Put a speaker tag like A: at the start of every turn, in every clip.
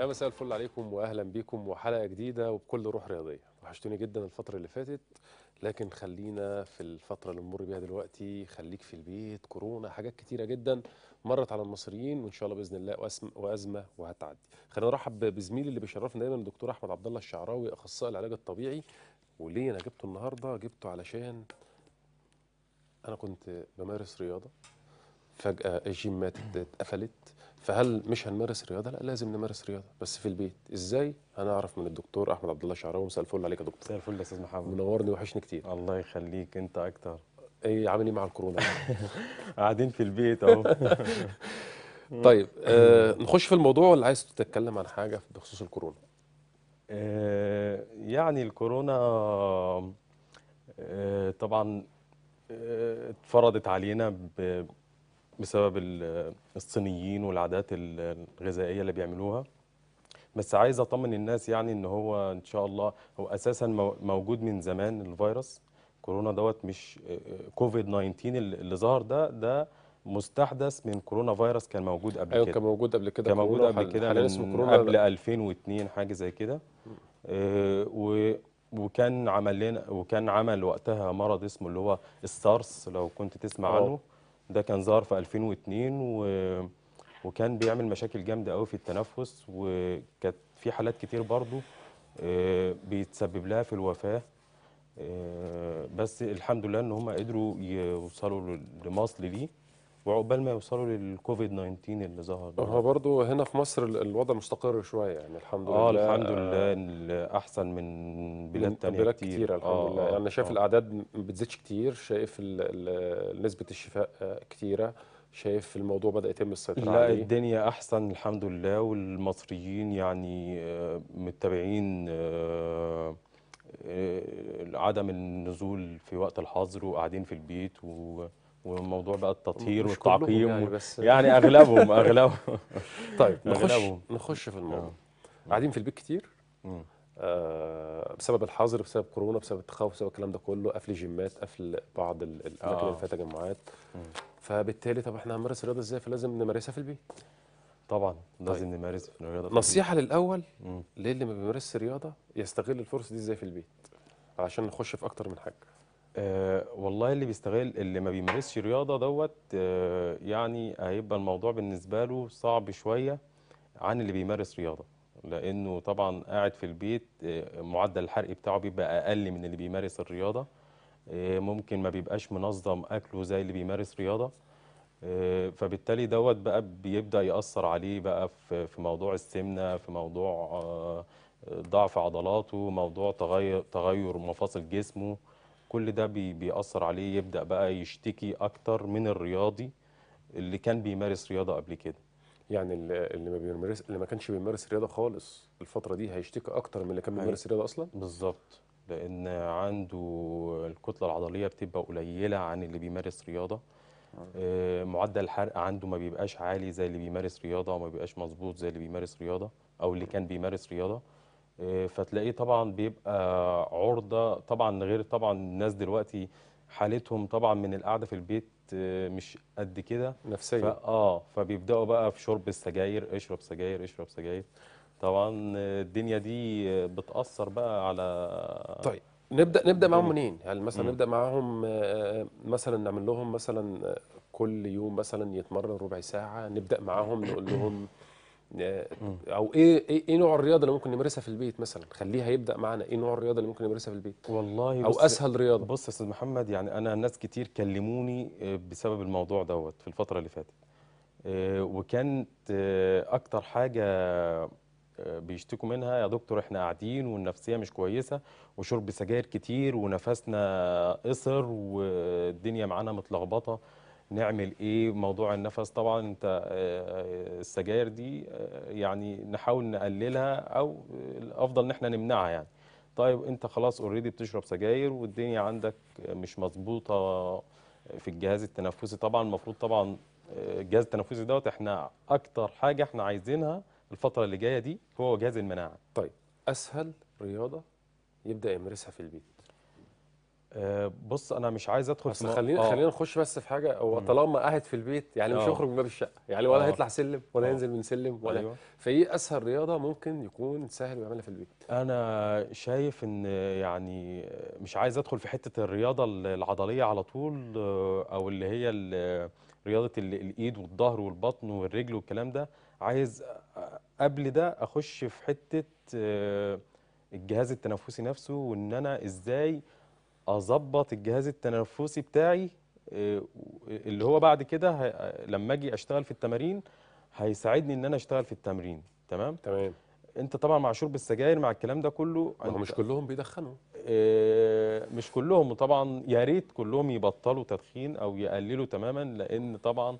A: يا مساء الفل عليكم واهلا بيكم وحلقه جديده وبكل روح رياضيه وحشتوني جدا الفتره اللي فاتت لكن خلينا في الفتره اللي بنمر بيها دلوقتي خليك في البيت كورونا حاجات كتيره جدا مرت على المصريين وان شاء الله باذن الله وازمه وهتعدي خلينا نرحب بزميلي اللي بيشرفنا دايما الدكتور احمد عبد الله الشعراوي اخصائي العلاج الطبيعي وليه انا جبته النهارده جبته علشان انا كنت بمارس رياضه فجاه الجيمات اتقفلت فهل مش هنمارس رياضه؟ لا لازم نمارس رياضه بس في البيت، ازاي؟ هنعرف من الدكتور احمد عبد الله شعراوي مساء الفل عليك يا دكتور. مساء الفل يا استاذ محمد. منورني وحشني كتير. الله يخليك انت اكتر. ايه عامل ايه مع الكورونا؟ قاعدين في البيت اهو. طيب آه نخش في الموضوع ولا عايز تتكلم عن حاجه بخصوص الكورونا؟ آه، يعني الكورونا آه، طبعا آه، اتفرضت علينا بسبب الصينيين والعادات الغذائيه اللي بيعملوها بس عايز اطمن الناس يعني ان هو ان شاء الله هو اساسا موجود من زمان الفيروس كورونا دوت مش كوفيد 19 اللي ظهر ده ده مستحدث من كورونا فيروس كان موجود قبل أيوة كده كان موجود قبل كده كان موجود قبل كده من قبل 2002 حاجه زي كده آه وكان عمل لنا وكان عمل وقتها مرض اسمه اللي هو السارس لو كنت تسمع أوه. عنه ده كان ظهر في 2002 و... وكان بيعمل مشاكل جامده قوي في التنفس وكانت في حالات كتير برضو آه، بيتسبب لها في الوفاه آه، بس الحمد لله ان هم قدروا يوصلوا لمصل ليه وعقبال ما يوصلوا للكوفيد 19 اللي ظهر هو برضه هنا في مصر الوضع مستقر شويه يعني الحمد آه، لله اه الحمد لله احسن من بلاد ثانيه بلاد كتير, كتير الحمد آه لله آه، يعني انا شايف آه الاعداد ما بتزيدش كتير شايف نسبه الشفاء آه، كتيره شايف الموضوع بدأ يتم السيطرة لا عليه؟ الدنيا أحسن الحمد لله والمصريين يعني متابعين عدم النزول في وقت الحظر وقاعدين في البيت و وموضوع بقى التطهير والتعقيم يعني, بس يعني اغلبهم اغلبهم طيب،, طيب نخش أغلبهم. نخش في الموضوع آه. قاعدين في البيت كتير آه بسبب الحظر بسبب كورونا بسبب التخوف بسبب الكلام ده كله قفل جيمات قفل بعض الاماكن آه. اللي فيها تجمعات فبالتالي طب احنا هنمارس الرياضه ازاي فلازم نمارسها في البيت طبعا طيب. لازم طيب. نمارس الرياضه نصيحه للاول للي ما بيمارسش الرياضه يستغل الفرصه دي ازاي في البيت علشان نخش في اكتر من حاجه آه والله اللي بيستغل اللي ما بيمارسش رياضه دوت آه يعني هيبقى الموضوع بالنسبه له صعب شويه عن اللي بيمارس رياضه لانه طبعا قاعد في البيت آه معدل الحرق بتاعه بيبقى اقل من اللي بيمارس الرياضه آه ممكن ما بيبقاش منظم اكله زي اللي بيمارس رياضه آه فبالتالي دوت بقى بيبدا ياثر عليه بقى في, في موضوع السمنه في موضوع آه ضعف عضلاته موضوع تغير تغير مفاصل جسمه كل ده بي بيأثر عليه يبدأ بقى يشتكي أكتر من الرياضي اللي كان بيمارس رياضة قبل كده يعني اللي ما بيمارس اللي ما كانش بيمارس رياضة خالص الفترة دي هيشتكي أكتر من اللي كان بيمارس رياضة أصلا بالظبط لأن عنده الكتلة العضلية بتبقى قليلة عن اللي بيمارس رياضة آه. آه، معدل الحرق عنده ما بيبقاش عالي زي اللي بيمارس رياضة وما بيبقاش مظبوط زي اللي بيمارس رياضة أو اللي كان بيمارس رياضة آه، فتلاقيه طبعا بيبقى عرضه طبعا غير طبعا الناس دلوقتي حالتهم طبعا من القعده في البيت آه، مش قد كده نفسيا اه فبيبداوا بقى في شرب السجاير اشرب سجاير اشرب سجاير طبعا الدنيا دي بتاثر بقى على طيب نبدا نبدا معاهم منين؟ يعني مثلا مم. نبدا معاهم آه، مثلا نعمل لهم مثلا كل يوم مثلا يتمرن ربع ساعه نبدا معاهم نقول لهم آه، او إيه،, ايه ايه نوع الرياضه اللي ممكن نمارسها في البيت مثلا خليها يبدا معانا ايه نوع الرياضه اللي ممكن نمارسها في البيت والله او اسهل رياضه بص يا استاذ محمد يعني انا ناس كتير كلموني آه، بسبب الموضوع دوت في الفتره اللي فاتت آه، وكانت اكتر حاجه بيشتكوا منها يا دكتور احنا قاعدين والنفسيه مش كويسه وشرب سجاير كتير ونفسنا قصر والدنيا معانا متلخبطه نعمل ايه موضوع النفس طبعا انت آه، آه، السجاير دي آه، يعني نحاول نقللها او الافضل ان احنا نمنعها يعني طيب انت خلاص اوريدي بتشرب سجاير والدنيا عندك مش مظبوطه في الجهاز التنفسي طبعا المفروض طبعا الجهاز التنفسي دوت احنا اكتر حاجه احنا عايزينها الفتره اللي جايه دي هو جهاز المناعه طيب اسهل رياضه يبدا يمارسها في البيت آه، بص انا مش عايز ادخل بس خلينا آه. خلينا نخش بس في حاجه هو طالما قاعد في البيت يعني مش هيخرج آه. من باب الشقه يعني ولا آه. هيطلع سلم ولا آه. ينزل من سلم ولا أيوة. فايه اسهل رياضه ممكن يكون سهل يعملها في البيت انا شايف ان يعني مش عايز ادخل في حته الرياضه العضليه على طول آه، او اللي هي رياضه الايد والظهر والبطن والرجل والكلام ده عايز قبل ده اخش في حته الجهاز التنفسي نفسه وان انا ازاي اظبط الجهاز التنفسي بتاعي آه، اللي هو بعد كده آه، لما اجي اشتغل في التمارين هيساعدني ان انا اشتغل في التمرين تمام تمام انت طبعا مع شرب السجاير مع الكلام ده كله هم مش كلهم بيدخنوا آه، مش كلهم وطبعا يا ريت كلهم يبطلوا تدخين او يقللوا تماما لان طبعا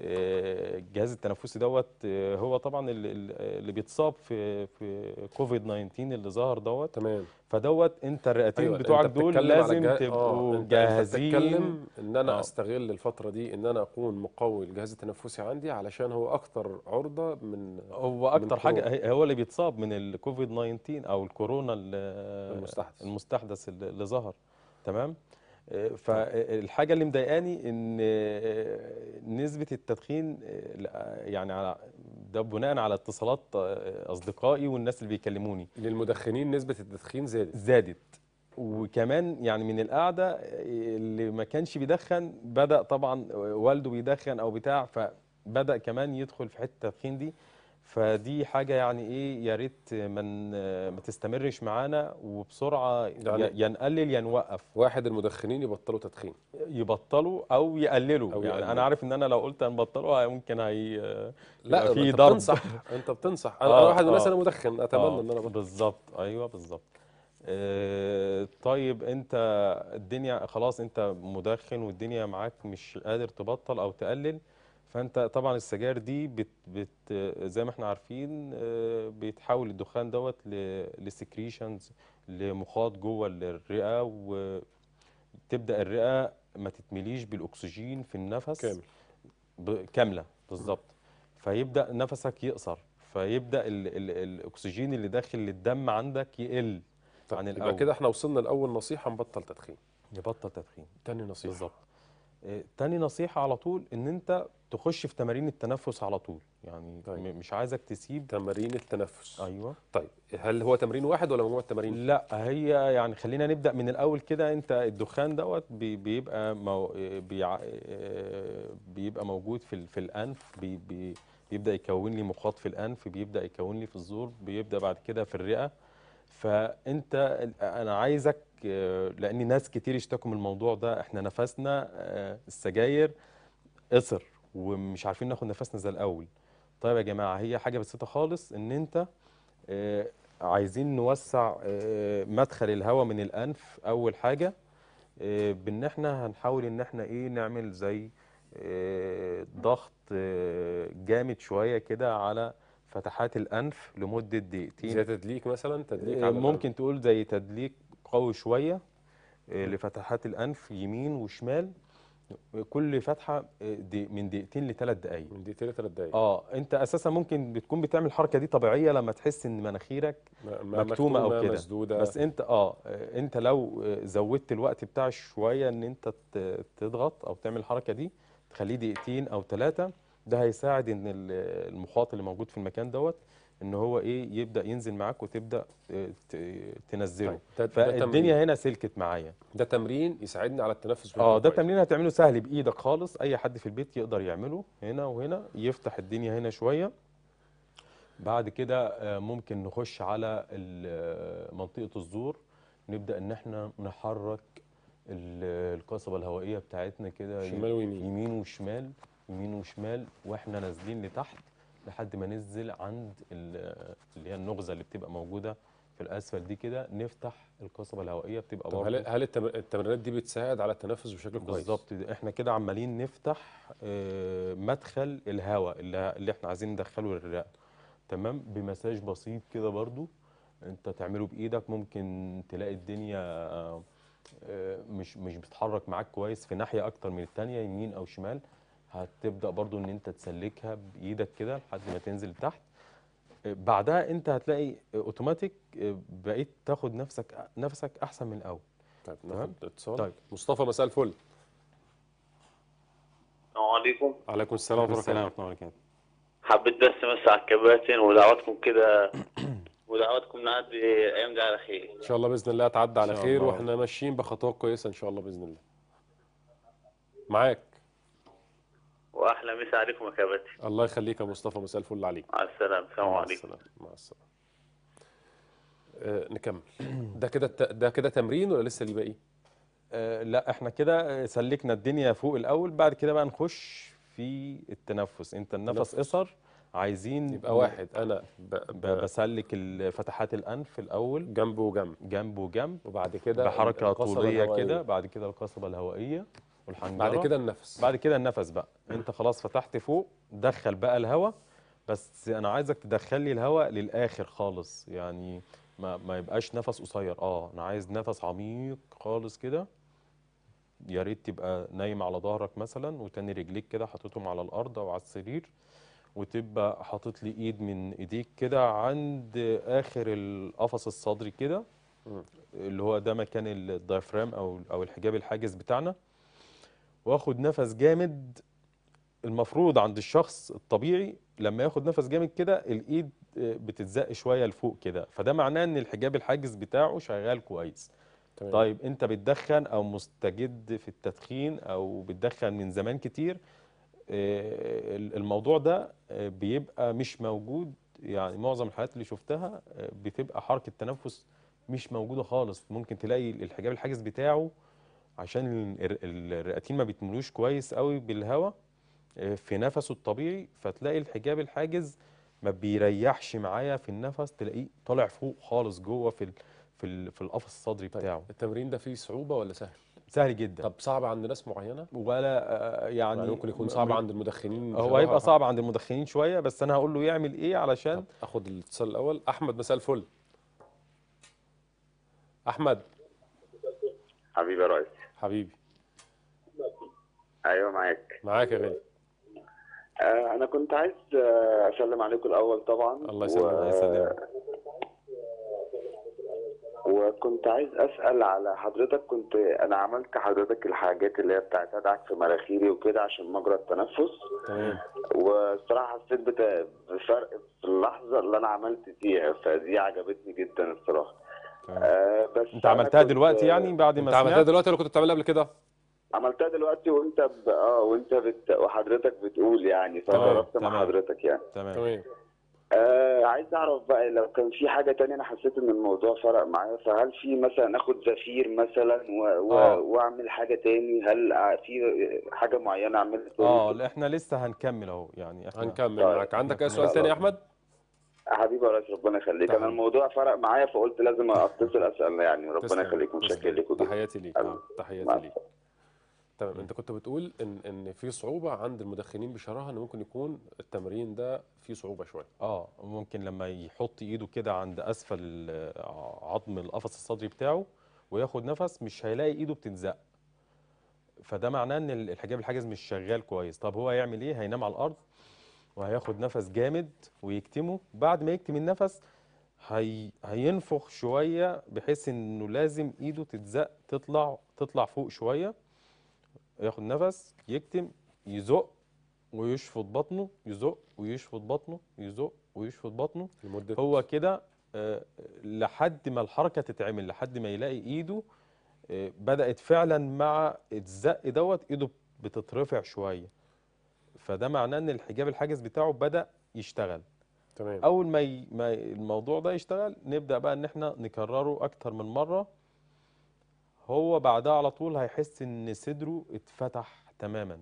A: الجهاز التنفسي دوت آه، هو طبعا اللي بيتصاب في في كوفيد 19 اللي ظهر دوت تمام فدوت انت الرئتين أيوة بتوعك آه، انت دول لازم جه... تبقوا جاهزين انت بتتكلم ان انا أوه. استغل الفتره دي ان انا اكون مقوي الجهاز التنفسي عندي علشان هو اكتر عرضه من هو اكتر من حاجه هو اللي بيتصاب من الكوفيد 19 او الكورونا المستحدث المستحدث اللي ظهر تمام فالحاجه اللي مضايقاني ان نسبه التدخين يعني على ده بناء على اتصالات اصدقائي والناس اللي بيكلموني للمدخنين نسبه التدخين زادت زادت وكمان يعني من القعده اللي ما كانش بيدخن بدا طبعا والده بيدخن او بتاع فبدا كمان يدخل في حته التدخين دي فدي حاجه يعني ايه يا ريت ما تستمرش معانا وبسرعه يعني يا نقلل يا نوقف واحد المدخنين يبطلوا تدخين يبطلوا او يقللوا أو يعني يقلل. انا عارف ان انا لو قلت هنبطلوا آه، ممكن هي لا في ضرب بتنصح انت بتنصح انا آه واحد من الناس آه انا مدخن اتمنى آه ان انا بالظبط ايوه بالظبط آه طيب انت الدنيا خلاص انت مدخن والدنيا معاك مش قادر تبطل او تقلل فانت طبعا السجاير دي بت بت زي ما احنا عارفين آه، بيتحول الدخان دوت لسكريشنز لمخاط جوه الرئه وتبدا الرئه ما تتمليش بالاكسجين في النفس كامل كامله بالظبط فيبدا نفسك يقصر فيبدا الـ الـ الاكسجين اللي داخل للدم عندك يقل عن الاول كده احنا وصلنا لاول نصيحه نبطل تدخين نبطل تدخين تاني نصيحه بالظبط آه، تاني نصيحه على طول ان انت تخش في تمارين التنفس على طول يعني طيب. مش عايزك تسيب تمارين التنفس ايوه طيب هل هو تمرين واحد ولا مجموعه تمارين لا هي يعني خلينا نبدا من الاول كده انت الدخان دوت بيبقى مو... بي آه، بيبقى موجود في في الانف بي... بي... بيبدا يكون لي مخاط في الانف بيبدا يكون لي في الزور بيبدا بعد كده في الرئه فانت انا عايزك آه، لان ناس كتير اشتكوا من الموضوع ده احنا نفسنا آه، السجاير قصر ومش عارفين ناخد نفسنا زي الاول طيب يا جماعه هي حاجه بسيطه خالص ان انت آه، عايزين نوسع مدخل الهواء من الانف اول حاجه بان احنا هنحاول ان احنا ايه نعمل زي ضغط جامد شويه كده على فتحات الانف لمده دقيقتين زي تدليك مثلا تدليك على ممكن تقول زي تدليك قوي شويه آه، لفتحات الانف يمين وشمال كل فتحه آه، دي من دقيقتين لثلاث دقائق من دقيقتين لثلاث دقائق اه انت اساسا ممكن بتكون بتعمل الحركه دي طبيعيه لما تحس ان مناخيرك مكتومه, مكتومة او كده مسدودة. بس انت اه, آه، انت لو زودت الوقت بتاع شويه ان انت تضغط او تعمل الحركه دي تخليه دقيقتين او ثلاثه ده هيساعد ان المخاط اللي موجود في المكان دوت ان هو ايه يبدا ينزل معاك وتبدا آه، تنزله طيب. فالدنيا هنا سلكت معايا ده تمرين يساعدني على التنفس اه ده تمرين هتعمله سهل بايدك خالص اي حد في البيت يقدر يعمله هنا وهنا يفتح الدنيا هنا شويه بعد كده آه، ممكن نخش على آه، منطقه الزور نبدا ان احنا نحرك القصبه الهوائيه بتاعتنا كده شمال ويمين يمين وشمال يمين وشمال واحنا نازلين لتحت لحد ما ننزل عند اللي هي النغزه اللي بتبقى موجوده في الاسفل دي كده نفتح القصبه الهوائيه بتبقى طب هل هل التمرينات دي بتساعد على التنفس بشكل كويس بالظبط احنا كده عمالين نفتح آه، مدخل الهواء اللي احنا عايزين ندخله للرئه تمام بمساج بسيط كده برضو انت تعمله بايدك ممكن تلاقي الدنيا آه، آه، مش مش بتتحرك معاك كويس في ناحيه اكتر من الثانيه يمين او شمال هتبدا برضو ان انت تسلكها بايدك كده لحد ما تنزل تحت بعدها انت هتلاقي اوتوماتيك بقيت تاخد نفسك نفسك احسن من الاول طيب اتصال طيب مصطفى مساء الفل
B: السلام عليكم وعليكم السلام ورحمه الله وبركاته حبيت بس امس على الكباتن ودعواتكم كده ودعواتكم نعدي الايام دي على خير ان
A: شاء الله باذن الله تعدي على خير واحنا ماشيين بخطوات كويسه ان شاء الله باذن الله معاك
B: واحلى مسا عليكم يا كابتن
A: الله يخليك يا مصطفى مساء الفل عليك مع السلامه السلام عليكم مع السلامه مع السلامه آه، نكمل ده كده ده كده تمرين ولا لسه ليه باقي؟ آه، لا احنا كده سلكنا الدنيا فوق الاول بعد كده بقى نخش في التنفس انت النفس قصر عايزين يبقى واحد انا بسلك فتحات الانف الاول جنب وجنب جنب وجنب وبعد كده بحركه طوليه كده بعد كده القصبه الهوائيه والحنجره بعد كده النفس بعد كده النفس بقى انت خلاص فتحت فوق دخل بقى الهواء بس انا عايزك تدخل لي الهواء للاخر خالص يعني ما ما يبقاش نفس قصير اه انا عايز نفس عميق خالص كده يا ريت تبقى نايم على ظهرك مثلا وتاني رجليك كده حاططهم على الارض او على السرير وتبقى حاطط لي ايد من ايديك كده عند اخر القفص الصدري كده اللي هو ده مكان الدايفرام او او الحجاب الحاجز بتاعنا واخد نفس جامد المفروض عند الشخص الطبيعي لما ياخد نفس جامد كده الايد آه، بتتزق شويه لفوق كده فده معناه ان الحجاب الحاجز بتاعه شغال كويس طيب. طيب انت بتدخن او مستجد في التدخين او بتدخن من زمان كتير آه، الموضوع ده آه، بيبقى مش موجود يعني معظم الحالات اللي شفتها بتبقى حركه تنفس مش موجوده خالص ممكن تلاقي الحجاب الحاجز بتاعه عشان الرئتين ما بيتملوش كويس قوي بالهواء آه، في نفسه الطبيعي فتلاقي الحجاب الحاجز ما بيريحش معايا في النفس تلاقيه طالع فوق خالص جوه في الـ في الـ في القفص الصدري طيب بتاعه التمرين ده فيه صعوبه ولا سهل سهل جدا طب صعب عند ناس معينه ولا آه، يعني, يعني ممكن يكون صعب عند المدخنين هو هيبقى صعب عند المدخنين شويه بس انا هقول له يعمل ايه علشان اخد الاتصال الاول احمد مساء الفل احمد
B: حبيبي يا ريس حبيبي ايوه معاك معاك يا غالي آه انا كنت عايز آه، اسلم عليكم الاول طبعا الله يسلمك و... يسلمك وكنت عايز اسال على حضرتك كنت انا عملت حضرتك الحاجات اللي هي بتاعت ادعك في مناخيري وكده عشان مجرى التنفس تمام والصراحه حسيت بفرق في اللحظه اللي انا عملت فيها فدي عجبتني جدا الصراحه آه، بس انت عملتها دلوقتي يعني بعد ما انت عملتها دلوقتي
A: ولا كنت بتعملها قبل كده؟
B: عملتها دلوقتي وانت ب... اه وانت بت... وحضرتك بتقول يعني فجربت مع حضرتك يعني تمام تمام آه عايز اعرف بقى لو كان في حاجه ثانيه انا حسيت ان الموضوع فرق معايا فهل في مثلا اخد زفير مثلا و... و... آه. واعمل حاجه ثاني هل في حاجه معينه اعملها اه
A: احنا لسه هنكمل اهو يعني احنا هنكمل طيب، معاك عندك اي سؤال ثاني يا
B: احمد؟ حبيبي يا ريس ربنا يخليك انا الموضوع فرق معايا فقلت لازم اتصل اسال يعني ربنا يخليك وشكر لك
A: تحياتي ليك آه، تحياتي ليك تمام انت كنت بتقول ان ان في صعوبه عند المدخنين بشراهه ان ممكن يكون التمرين ده فيه صعوبه شويه اه ممكن لما يحط ايده كده عند اسفل آه، عظم القفص الصدري بتاعه وياخد نفس مش هيلاقي ايده بتتزق فده معناه ان الحجاب الحاجز مش شغال كويس طب هو هيعمل ايه هينام على الارض وهياخد نفس جامد ويكتمه بعد ما يكتم النفس هي... هينفخ شويه بحيث انه لازم ايده تتزق تطلع تطلع فوق شويه ياخد نفس يكتم يزق ويشفط بطنه يزق ويشفط بطنه يزق ويشفط بطنه لمدة هو كده أه لحد ما الحركه تتعمل لحد ما يلاقي ايده أه بدات فعلا مع الزق دوت ايده بتترفع شويه فده معناه ان الحجاب الحاجز بتاعه بدا يشتغل تمام اول ما, ي... ما الموضوع ده يشتغل نبدا بقى ان احنا نكرره اكتر من مره هو بعدها على طول هيحس ان صدره اتفتح تماما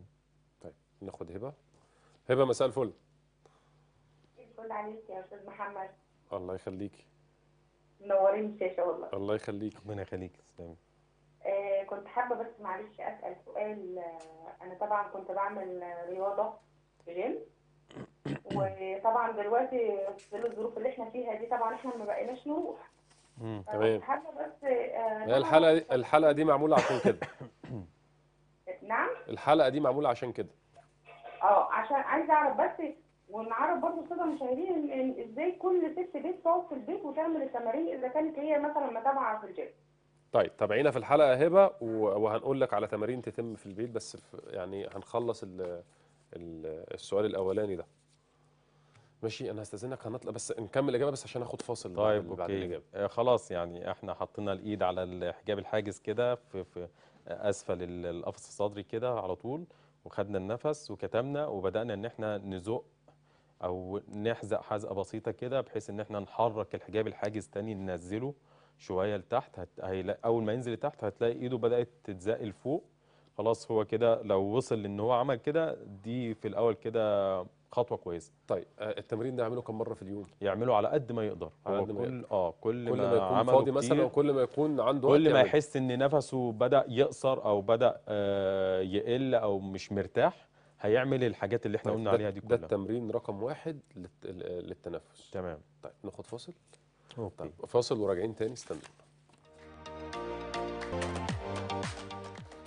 A: طيب ناخد هبه هبه مساء الفل
C: الفل عليك يا استاذ محمد
A: الله يخليكي
C: منورين الشاشه والله
A: الله يخليك ربنا يخليك تسلمي
C: آه، كنت حابه بس معلش اسال سؤال آه، انا طبعا كنت بعمل رياضه جيم وطبعا دلوقتي في الظروف اللي احنا فيها دي طبعا احنا ما بقيناش نروح تمام حابه بس آه، الحلقه
A: دي الحلقه دي معموله عشان كده
C: نعم
A: الحلقه دي معموله عشان كده
B: اه
C: عشان عايزه اعرف بس ونعرف برضه الساده المشاهدين ازاي كل ست بيت تقعد في البيت وتعمل التمارين اذا كانت هي مثلا متابعه في الجيم
A: طيب تابعينا في الحلقه هبه وهنقول لك على تمارين تتم في البيت بس يعني هنخلص الـ الـ السؤال الاولاني ده ماشي انا هستاذنك هنطلع بس نكمل الاجابه بس عشان اخد فاصل طيب بعد اوكي الإجابة. آه، خلاص يعني احنا حطينا الايد على الحجاب الحاجز كده في, في اسفل القفص الصدري كده على طول وخدنا النفس وكتمنا وبدانا ان احنا نزق او نحزق حزقه بسيطه كده بحيث ان احنا نحرك الحجاب الحاجز تاني ننزله شويه لتحت هت... هي... اول ما ينزل لتحت هتلاقي ايده بدات تتزق لفوق خلاص هو كده لو وصل لان هو عمل كده دي في الاول كده خطوه كويسه طيب آه، التمرين ده يعمله كم مره في اليوم يعمله على قد ما يقدر على قد ما كل اه كل, كل ما, ما يكون فاضي مثلا وكل ما يكون عنده كل ما يحس ان نفسه بدا يقصر او بدا آه يقل او مش مرتاح هيعمل الحاجات اللي احنا طيب قلنا عليها دي كلها ده التمرين رقم واحد للتنفس تمام طيب ناخد فاصل اوكي فاصل وراجعين تاني استنوا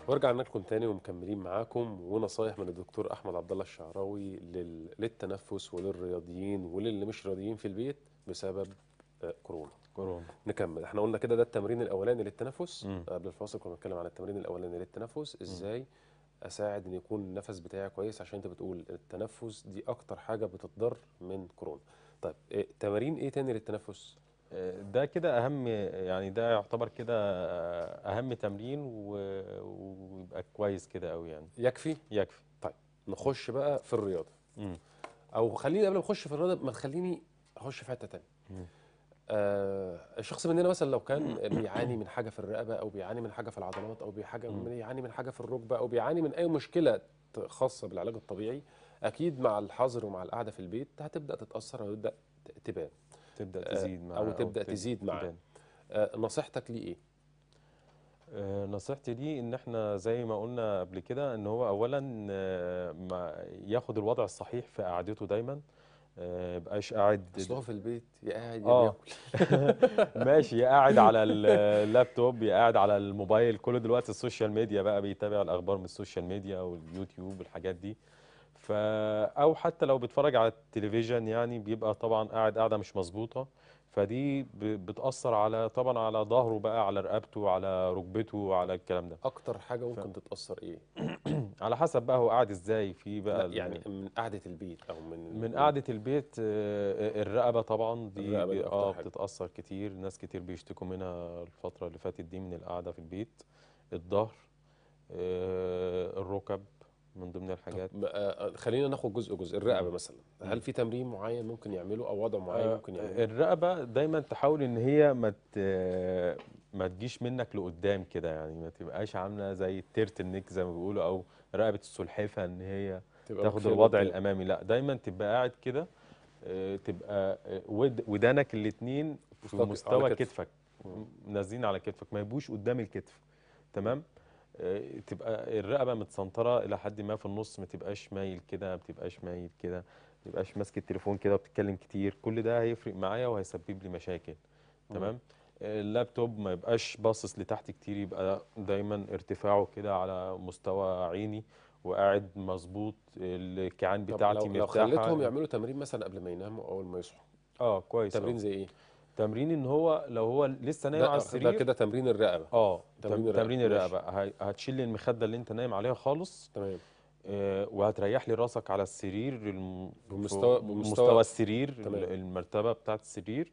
A: ورجعنا لكم تاني ومكملين معاكم ونصايح من الدكتور احمد عبد الله الشعراوي لل... للتنفس وللرياضيين وللي مش رياضيين في البيت بسبب آه، كورونا كورونا نكمل احنا قلنا كده ده التمرين الاولاني للتنفس م. آه، قبل الفاصل كنا بنتكلم عن التمرين الاولاني للتنفس ازاي م. اساعد ان يكون النفس بتاعي كويس عشان انت بتقول التنفس دي اكتر حاجه بتتضر من كورونا طيب إيه تمارين ايه تاني للتنفس ده كده اهم يعني ده يعتبر كده اهم تمرين ويبقى كويس كده قوي يعني يكفي يكفي طيب نخش بقى في الرياضه مم. او خليني قبل ما اخش في الرياضه ما تخليني اخش في حته ثانيه آه الشخص مننا مثلا لو كان بيعاني من حاجه في الرقبه او بيعاني من حاجه في العضلات او بيحاجة بيعاني من حاجه في الركبه او بيعاني من اي مشكله خاصه بالعلاج الطبيعي اكيد مع الحظر ومع القعده في البيت هتبدا تتاثر وتبدا تبان تبدا آه، تزيد معاه او تبدا أو تزيد معاه نصيحتك ليه ايه آه، نصيحتي ليه ان احنا زي ما قلنا قبل كده ان هو اولا آه، ياخد الوضع الصحيح في قعدته دايما يبقاش قاعد اصل في البيت يا قاعد يا بياكل ماشي يا قاعد على اللابتوب يا قاعد على الموبايل كله دلوقتي السوشيال ميديا بقى بيتابع الاخبار من السوشيال ميديا واليوتيوب والحاجات دي فا او حتى لو بيتفرج على التلفزيون يعني بيبقى طبعا قاعد قاعده مش مظبوطه فدي بتاثر على طبعا على ظهره بقى على رقبته على ركبته على الكلام ده اكتر حاجه ممكن ف... تتاثر ايه على حسب بقى هو قاعد ازاي في بقى لا يعني من قعده البيت او من من قعده البيت آه، آه، الرقبه طبعا دي الرقبة اه بتتاثر كتير ناس كتير بيشتكوا منها الفتره اللي فاتت دي من القعده في البيت الظهر آه، الركب من ضمن الحاجات آه، آه، خلينا ناخد جزء جزء الرقبه مثلا هل في تمرين معين ممكن يعمله او وضع معين آه ممكن يعمله الرقبه دايما تحاول ان هي ما ما تجيش منك لقدام كده يعني ما تبقاش عامله زي النك زي ما بيقولوا او رقبه السلحفه ان هي تاخد الوضع كده. الامامي لا دايما تبقى قاعد كده آه، تبقى ودانك الاثنين في مستوى كتفك نازلين على كتفك ما يبقوش قدام الكتف تمام آه، تبقى الرقبه متسنطره الى حد ما في النص ما تبقاش مايل كده ما تبقاش مايل كده ما تبقاش ماسك التليفون كده وبتتكلم كتير كل ده هيفرق معايا وهيسبب لي مشاكل تمام آه، اللابتوب ما يبقاش باصص لتحت كتير يبقى دايما ارتفاعه كده على مستوى عيني وقاعد مظبوط الكيعان بتاعتي طب لو, خليتهم يعملوا تمرين مثلا قبل ما يناموا اول ما يصحوا اه كويس تمرين زي ايه تمرين ان هو لو هو لسه نايم على آه، السرير ده كده تمرين الرقبه اه تمرين, تمرين الرقبه, الرقبة. هتشيل المخده اللي انت نايم عليها خالص تمام آه وهتريح لي راسك على السرير بمستوى بمستوى بمستوى السرير تمام. المرتبه بتاعه السرير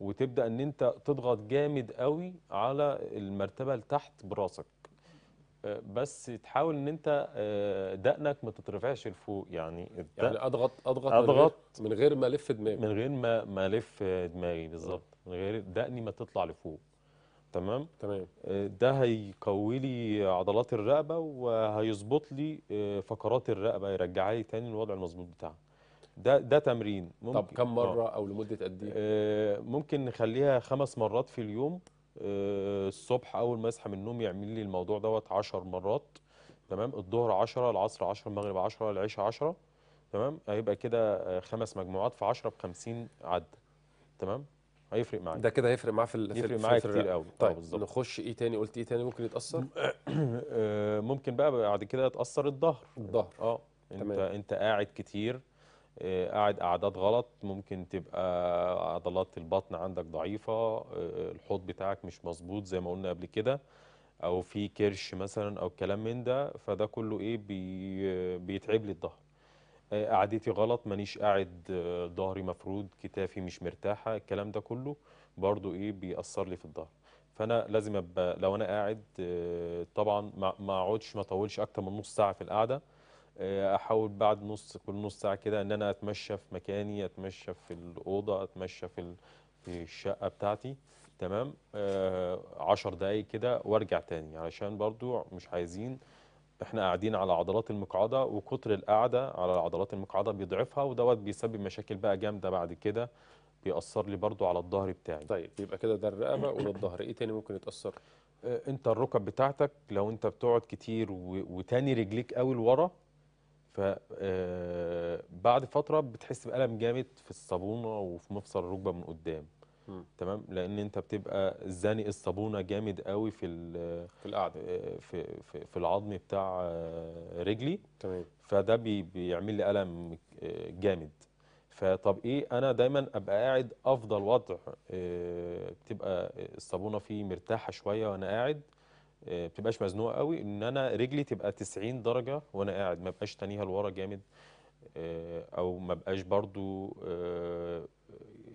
A: وتبدا ان انت تضغط جامد قوي على المرتبه اللي تحت براسك بس تحاول ان انت آه، دقنك ما تترفعش لفوق يعني يعني اضغط اضغط اضغط من غير ما الف دماغي من غير ما ما الف دماغي بالظبط من غير دقني ما تطلع لفوق تمام تمام آه، ده هيقوي لي عضلات الرقبه وهيظبط لي آه، فقرات الرقبه يرجعها لي تاني للوضع المظبوط بتاعها ده ده تمرين ممكن طب كم مره او لمده قد ايه ممكن نخليها خمس مرات في اليوم آه، الصبح اول ما اصحى من النوم يعمل لي الموضوع دوت 10 مرات تمام الظهر 10 العصر 10 المغرب 10 العشاء 10 تمام هيبقى كده آه، خمس مجموعات في 10 ب 50 عد تمام هيفرق معاك ده كده هيفرق معاه في ال... يفرق معايا كتير قوي آه، طيب بالظبط نخش ايه تاني قلت ايه تاني ممكن يتاثر ممكن بقى بعد كده يتاثر الظهر الظهر اه انت تمام. انت قاعد كتير آه، قاعد قعدات غلط ممكن تبقى عضلات البطن عندك ضعيفة آه، آه، الحوض بتاعك مش مظبوط زي ما قلنا قبل كده أو في كرش مثلا أو كلام من ده فده كله إيه بي بيتعب لي الظهر قعدتي غلط مانيش قاعد ظهري مفرود كتافي مش مرتاحة الكلام ده كله برضو إيه بيأثر لي في الظهر فانا لازم ابقى لو انا قاعد طبعا ما اقعدش ما اطولش اكتر من نص ساعه في القعده آه، احاول بعد نص كل نص ساعه كده ان انا اتمشى في مكاني اتمشى في الاوضه اتمشى في في الشقه بتاعتي تمام 10 آه دقايق كده وارجع تاني علشان برضو مش عايزين احنا قاعدين على عضلات المقعده وكتر القعده على عضلات المقعده بيضعفها ودوت بيسبب مشاكل بقى جامده بعد كده بيأثر لي برضو على الظهر بتاعي طيب يبقى كده ده الرقبه وده الظهر ايه تاني ممكن يتأثر آه، انت الركب بتاعتك لو انت بتقعد كتير وتاني رجليك قوي لورا فبعد آه، فتره بتحس بالم جامد في الصابونه وفي مفصل الركبه من قدام م. تمام لان انت بتبقى زانق الصابونه جامد قوي في في القعده آه، في, في في العظم بتاع آه، رجلي تمام فده بي بيعمل لي الم جامد فطب ايه انا دايما ابقى قاعد افضل وضع بتبقى الصابونه فيه مرتاحه شويه وانا قاعد آه، بتبقاش مزنوقه قوي ان انا رجلي تبقى 90 درجه وانا قاعد ما بقاش تانيها لورا جامد آه، او ما بقاش برضو آه،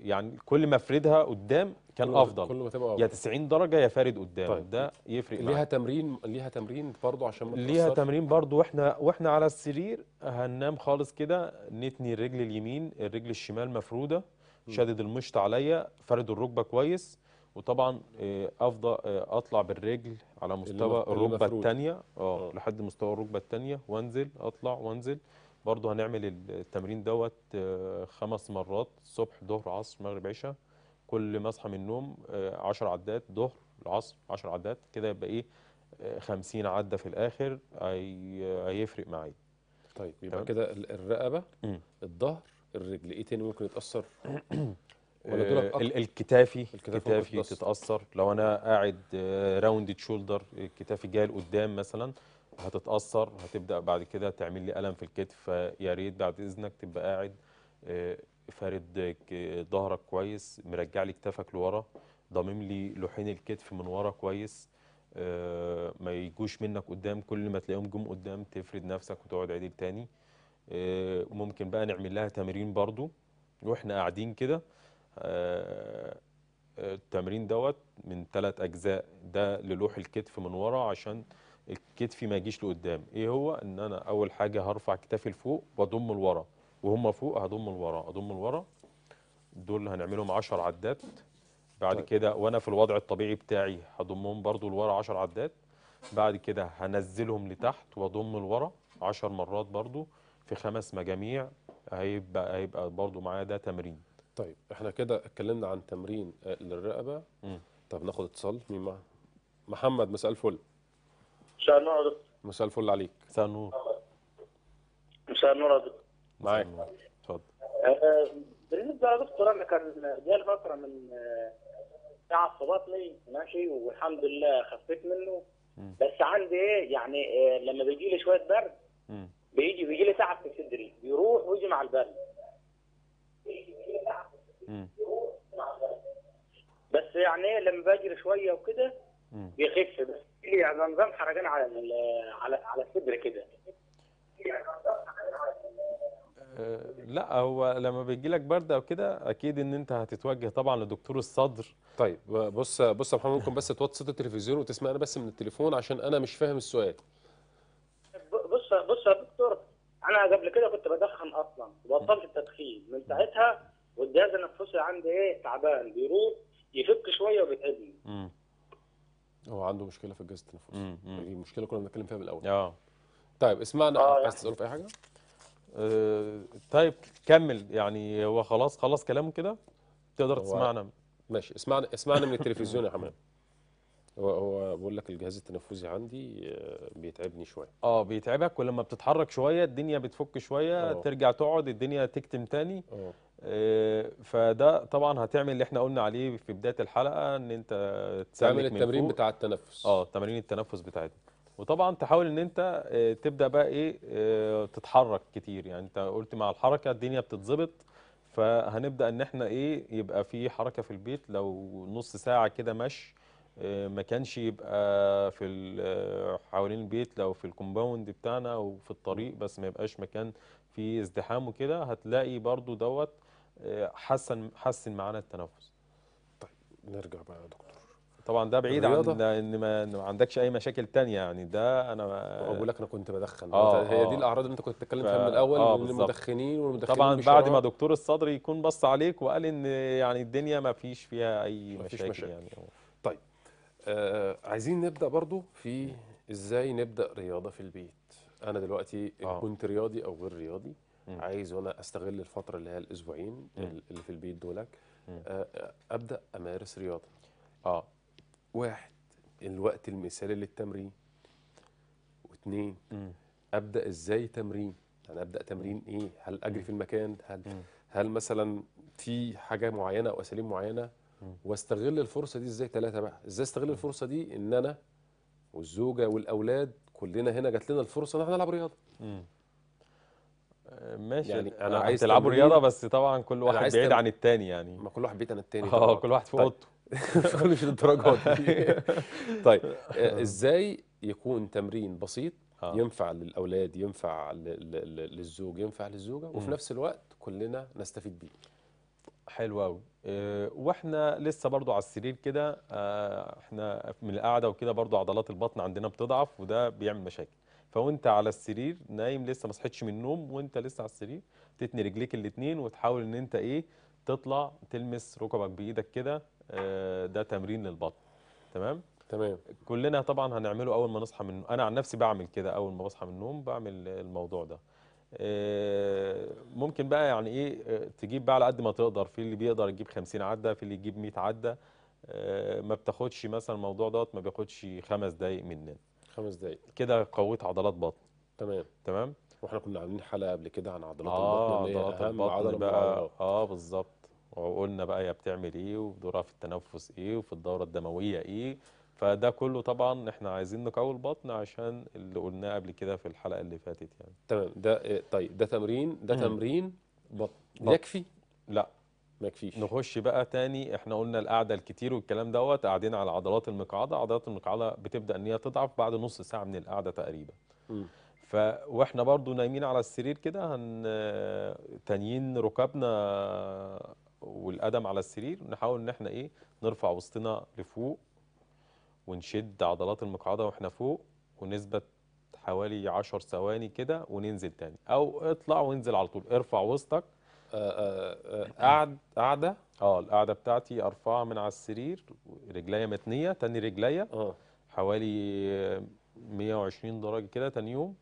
A: يعني كل ما افردها قدام كان افضل كل ما تبقى أفضل. يا 90 درجه يا فارد قدام طيب. ده يفرق ليها معك. تمرين ليها تمرين برضو عشان ما ليها تمرين برضو واحنا واحنا على السرير هننام خالص كده نتني الرجل اليمين الرجل الشمال مفروده شادد المشط عليا فرد الركبه كويس وطبعا آه، افضل آه، اطلع بالرجل على مستوى الركبه الثانيه آه،, اه لحد مستوى الركبه الثانيه وانزل اطلع وانزل برضو هنعمل التمرين دوت خمس مرات صبح ظهر عصر مغرب عشاء كل ما اصحى من النوم 10 عدات ظهر العصر 10 عدات كده يبقى ايه 50 عده في الاخر هيفرق معايا طيب يبقى كده الرقبه الظهر الرجل ايه تاني ممكن يتاثر ولا آه، الكتافي الكتافي تتاثر لو انا قاعد راوندد شولدر كتافي جاي لقدام مثلا هتتاثر هتبدا بعد كده تعمل لي الم في الكتف فيا ريت بعد اذنك تبقى قاعد آه، فارد آه، ظهرك كويس مرجع لي كتافك لورا ضامم لي لوحين الكتف من ورا كويس ما يجوش منك قدام كل ما تلاقيهم جم قدام تفرد نفسك وتقعد عدل تاني ممكن بقى نعمل لها تمرين برضو واحنا قاعدين كده آه، آه، التمرين دوت من ثلاث اجزاء ده للوح الكتف من ورا عشان كتفي ما يجيش لقدام ايه هو ان انا اول حاجه هرفع كتفي لفوق واضم لورا وهم فوق هضم لورا اضم لورا دول هنعملهم 10 عدات بعد طيب. كده وانا في الوضع الطبيعي بتاعي هضمهم برضو لورا 10 عدات بعد كده هنزلهم لتحت واضم لورا 10 مرات برضو في خمس مجاميع هيبقى هيبقى برضو معايا ده تمرين طيب احنا كده اتكلمنا عن تمرين آه، للرقبه مم. طب ناخد اتصال مين معنا محمد مساء الفل مساء النور مساء الفل عليك مساء النور
B: مساء النور معاك اتفضل آه، بالنسبه لدكتور انا كان جالي فتره من تعب في بطني ماشي والحمد لله خفيت منه مم. بس عندي ايه يعني آه، لما بيجي لي شويه برد بيجي بيجي لي تعب في صدري بيروح ويجي مع البرد بس يعني لما بجري شويه وكده بيخف بس يعني نظام حرجان على على على الصدر كده
A: آه، لا هو لما بيجي لك برد او كده اكيد ان انت هتتوجه طبعا لدكتور الصدر طيب بص بص يا محمد ممكن بس توطي صوت التلفزيون وتسمعنا بس من التليفون عشان انا مش فاهم السؤال
B: انا قبل كده كنت بدخن اصلا وبطلت التدخين من ساعتها والجهاز النفسي عندي ايه تعبان بيروح يفك شويه وبيتعبني
A: هو عنده مشكله في الجهاز التنفسي دي مشكله كنا بنتكلم فيها من الاول اه طيب اسمعنا آه عايز يعني. تساله في اي حاجه؟ آه طيب كمل يعني هو خلاص خلص كلامه كده تقدر تسمعنا ماشي اسمعنا اسمعنا من التلفزيون يا حمام هو هو بقول لك الجهاز التنفسي عندي آه، بيتعبني شويه اه بيتعبك ولما بتتحرك شويه الدنيا بتفك شويه أوه. ترجع تقعد الدنيا تكتم تاني آه. آه فده طبعا هتعمل اللي احنا قلنا عليه في بدايه الحلقه ان انت تعمل التمرين بتاع التنفس اه تمارين التنفس بتاعتنا وطبعا تحاول ان انت آه، تبدا بقى ايه تتحرك كتير يعني انت قلت مع الحركه الدنيا بتتظبط فهنبدا ان احنا ايه يبقى في حركه في البيت لو نص ساعه كده مشي آه، ما كانش يبقى في آه، حوالين البيت لو في الكومباوند بتاعنا او في الطريق بس ما يبقاش مكان فيه ازدحام وكده هتلاقي برضو دوت آه، حسن حسن معانا التنفس طيب نرجع بقى يا دكتور طبعا ده بعيد الرياضة. عن ان ما, عندكش اي مشاكل تانية يعني ده انا بقول لك انا كنت بدخن آه هي دي الاعراض اللي انت كنت بتتكلم فيها من الاول آه المدخنين والمدخنين طبعا بعد ما دكتور الصدر يكون بص عليك وقال ان يعني الدنيا ما فيش فيها اي مفيش مشاكل, مشاكل يعني آه عايزين نبدا برضو في ازاي نبدا رياضه في البيت انا دلوقتي آه. كنت رياضي او غير رياضي م. عايز وانا استغل الفتره اللي هي الاسبوعين م. اللي في البيت دولك آه،, آه ابدا امارس رياضه اه واحد الوقت المثالي للتمرين واثنين ابدا ازاي تمرين يعني ابدا تمرين ايه هل اجري في المكان هل م. هل مثلا في حاجه معينه او اساليب معينه واستغل الفرصه دي ازاي ثلاثه بقى ازاي استغل الفرصه دي ان انا والزوجه والاولاد كلنا هنا جات لنا الفرصه ان احنا نلعب رياضه آه، ماشي يعني انا عايز تلعبوا رياضه بس طبعا كل واحد بعيد عن الثاني يعني ما كل واحد بعيد عن الثاني اه كل واحد في طيب. اوضته كل مش للدرجات طيب آه، آه. ازاي يكون تمرين بسيط ينفع للاولاد ينفع للزوج ينفع للزوجه وفي نفس الوقت كلنا نستفيد بيه حلو قوي آه، واحنا لسه برضو على السرير كده آه، احنا من القعده وكده برضو عضلات البطن عندنا بتضعف وده بيعمل مشاكل فوانت على السرير نايم لسه ما صحيتش من النوم وانت لسه على السرير تتني رجليك الاثنين وتحاول ان انت ايه تطلع تلمس ركبك بايدك كده آه، ده تمرين للبطن تمام تمام كلنا طبعا هنعمله اول ما نصحى من النوم انا عن نفسي بعمل كده اول ما بصحى من النوم بعمل الموضوع ده آه، ممكن بقى يعني ايه آه، تجيب بقى على قد ما تقدر في اللي بيقدر يجيب 50 عده في اللي يجيب 100 عده آه، ما بتاخدش مثلا الموضوع دوت ما بياخدش خمس دقائق مننا خمس دقائق كده قويت عضلات بطن تمام تمام واحنا كنا عاملين حلقه قبل كده عن عضلات آه البطن عضلات البطن بقى اه بالظبط وقلنا بقى هي بتعمل ايه ودورها في التنفس ايه وفي الدوره الدمويه ايه فده كله طبعا احنا عايزين نقوي البطن عشان اللي قلناه قبل كده في الحلقه اللي فاتت يعني تمام ده إيه؟ طيب ده تمرين ده تمرين بطن يكفي لا ما يكفيش نخش بقى تاني احنا قلنا القعده الكتير والكلام دوت قاعدين على عضلات المقعده عضلات المقعده بتبدا ان هي تضعف بعد نص ساعه من القعده تقريبا م. ف واحنا برضو نايمين على السرير كده هن تانيين ركبنا والقدم على السرير نحاول ان احنا ايه نرفع وسطنا لفوق ونشد عضلات المقعدة واحنا فوق ونثبت حوالي 10 ثواني كده وننزل تاني او اطلع وانزل على طول ارفع وسطك قعد قعده اه القعده آه، آه، آه. بتاعتي ارفعها من على السرير رجليا متنيه تاني رجليا اه حوالي 120 درجه كده تاني يوم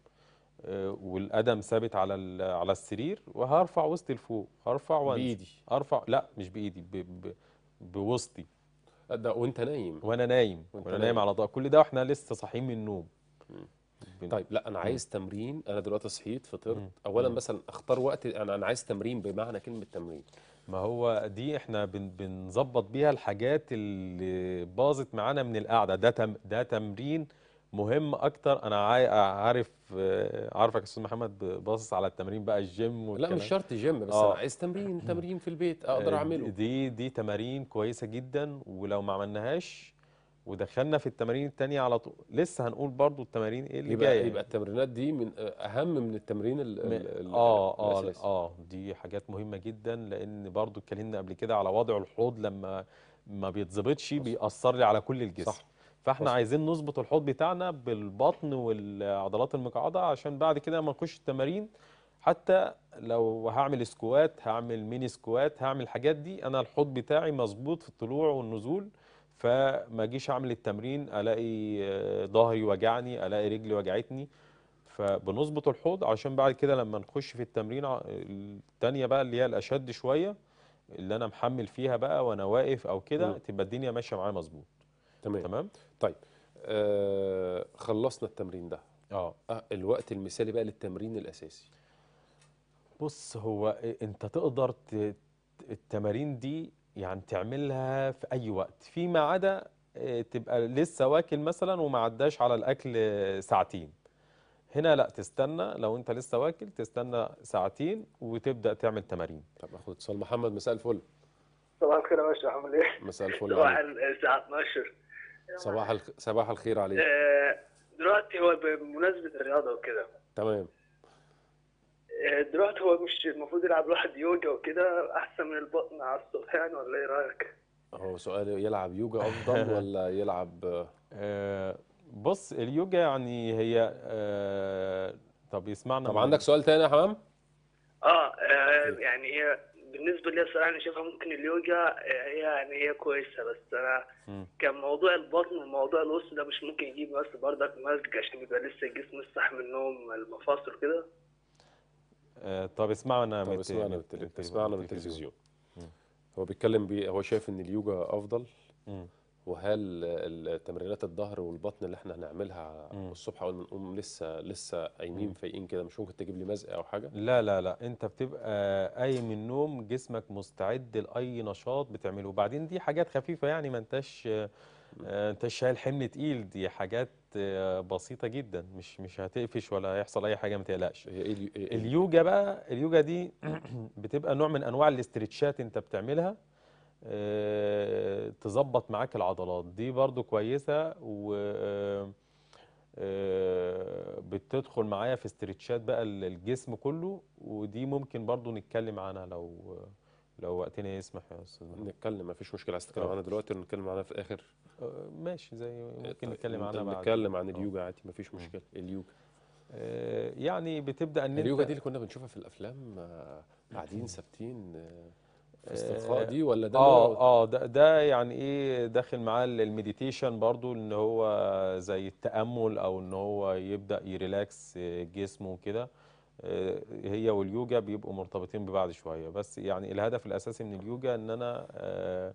A: والقدم ثابت على على السرير وهرفع وسطي لفوق هرفع وانزل بايدي ارفع لا مش بايدي ب... ب... بوسطي ده وانت نايم وانا نايم وانا نايم, نايم على ضوء كل ده واحنا لسه صاحيين من النوم طيب لا انا عايز مم. تمرين انا دلوقتي صحيت فطرت اولا مم. مثلا اختار وقت انا انا عايز تمرين بمعنى كلمه تمرين ما هو دي احنا بنظبط بيها الحاجات اللي باظت معانا من القعده ده تم ده تمرين مهم اكتر انا عارف آه، عارفك يا استاذ محمد باصص على التمرين بقى الجيم والكلام. لا مش شرط جيم بس آه. انا عايز تمرين تمرين في البيت اقدر آه، اعمله دي دي تمارين كويسه جدا ولو ما عملناهاش ودخلنا في التمارين التانية على طول لسه هنقول برضو التمارين ايه اللي جايه يبقى, التمرينات دي من آه، اهم من التمرين ال الـ اه اه الأساسي. اه دي حاجات مهمه جدا لان برضو اتكلمنا قبل كده على وضع الحوض لما ما بيتظبطش بيأثر لي على كل الجسم صح. فاحنا بس. عايزين نظبط الحوض بتاعنا بالبطن والعضلات المقعده عشان بعد كده ما نخش التمارين حتى لو هعمل سكوات هعمل ميني سكوات هعمل الحاجات دي انا الحوض بتاعي مظبوط في الطلوع والنزول فما اجيش اعمل التمرين الاقي آه، ظهري وجعني الاقي رجلي وجعتني فبنظبط الحوض عشان بعد كده لما نخش في التمرين الثانيه بقى اللي هي الاشد شويه اللي انا محمل فيها بقى وانا واقف او كده تبقى الدنيا ماشيه معايا مظبوط تمام تمام طيب آه خلصنا التمرين ده اه, آه، الوقت المثالي بقى للتمرين الاساسي بص هو انت تقدر التمارين دي يعني تعملها في اي وقت فيما عدا آه، تبقى لسه واكل مثلا وما عداش على الاكل ساعتين هنا لا تستنى لو انت لسه واكل تستنى ساعتين وتبدا تعمل تمارين طب اخد اتصال محمد مساء الفل
B: صباح الخير يا باشا عامل ايه مساء الفل صباح الساعه 12 صباح
A: صباح الخير عليك
B: آه، دلوقتي هو بمناسبه الرياضه وكده تمام آه، دلوقتي هو مش المفروض يلعب الواحد يوجا وكده احسن من البطن على الصبح يعني ولا ايه رايك؟
A: هو سؤال يلعب يوجا افضل ولا يلعب آه، بص اليوجا يعني هي طب يسمعنا طب عندك سؤال تاني يا حمام؟
B: اه إيه؟ يعني هي بالنسبه لي بصراحه انا شايفها ممكن اليوجا آه، يعني هي كويسه بس انا كان موضوع البطن وموضوع الوسط ده مش ممكن يجيب بس برضك مزج عشان بيبقى لسه الجسم صح من النوم المفاصل كده
A: آه، طب اسمعنا انا اسمعنا اسمعنا بالتلفزيون هو بيتكلم بي هو شايف ان اليوجا افضل مم. وهل التمرينات الظهر والبطن اللي احنا هنعملها مم. الصبح اول ما نقوم لسه لسه قايمين فايقين كده مش ممكن تجيب لي مزق او حاجه لا لا لا انت بتبقى قايم النوم جسمك مستعد لاي نشاط بتعمله وبعدين دي حاجات خفيفه يعني ما انتش آه، انت شايل حمل تقيل دي حاجات آه، بسيطه جدا مش مش هتقفش ولا هيحصل اي حاجه ما تقلقش إيه إيه اليوجا بقى اليوجا دي بتبقى نوع من انواع الاسترتشات انت بتعملها آه، تظبط معاك العضلات دي برضو كويسة و آه، آه، بتدخل معايا في استرتشات بقى الجسم كله ودي ممكن برضو نتكلم عنها لو لو وقتنا يسمح يا استاذ نتكلم مفيش مشكله عايز تتكلم عنها دلوقتي نتكلم عنها في الاخر ماشي زي ممكن طيب، نتكلم عنها بعد نتكلم عن اليوجا عادي مفيش مشكله اليوجا يعني بتبدا ان اليوجا دي اللي كنا بنشوفها في الافلام قاعدين ثابتين الاسترخاء آه، دي ولا ده اه اه ده, ده يعني ايه داخل معاه المديتيشن برضو ان هو زي التامل او ان هو يبدا يريلاكس جسمه وكده آه، هي واليوجا بيبقوا مرتبطين ببعض شويه بس يعني الهدف الاساسي من اليوجا ان انا آه،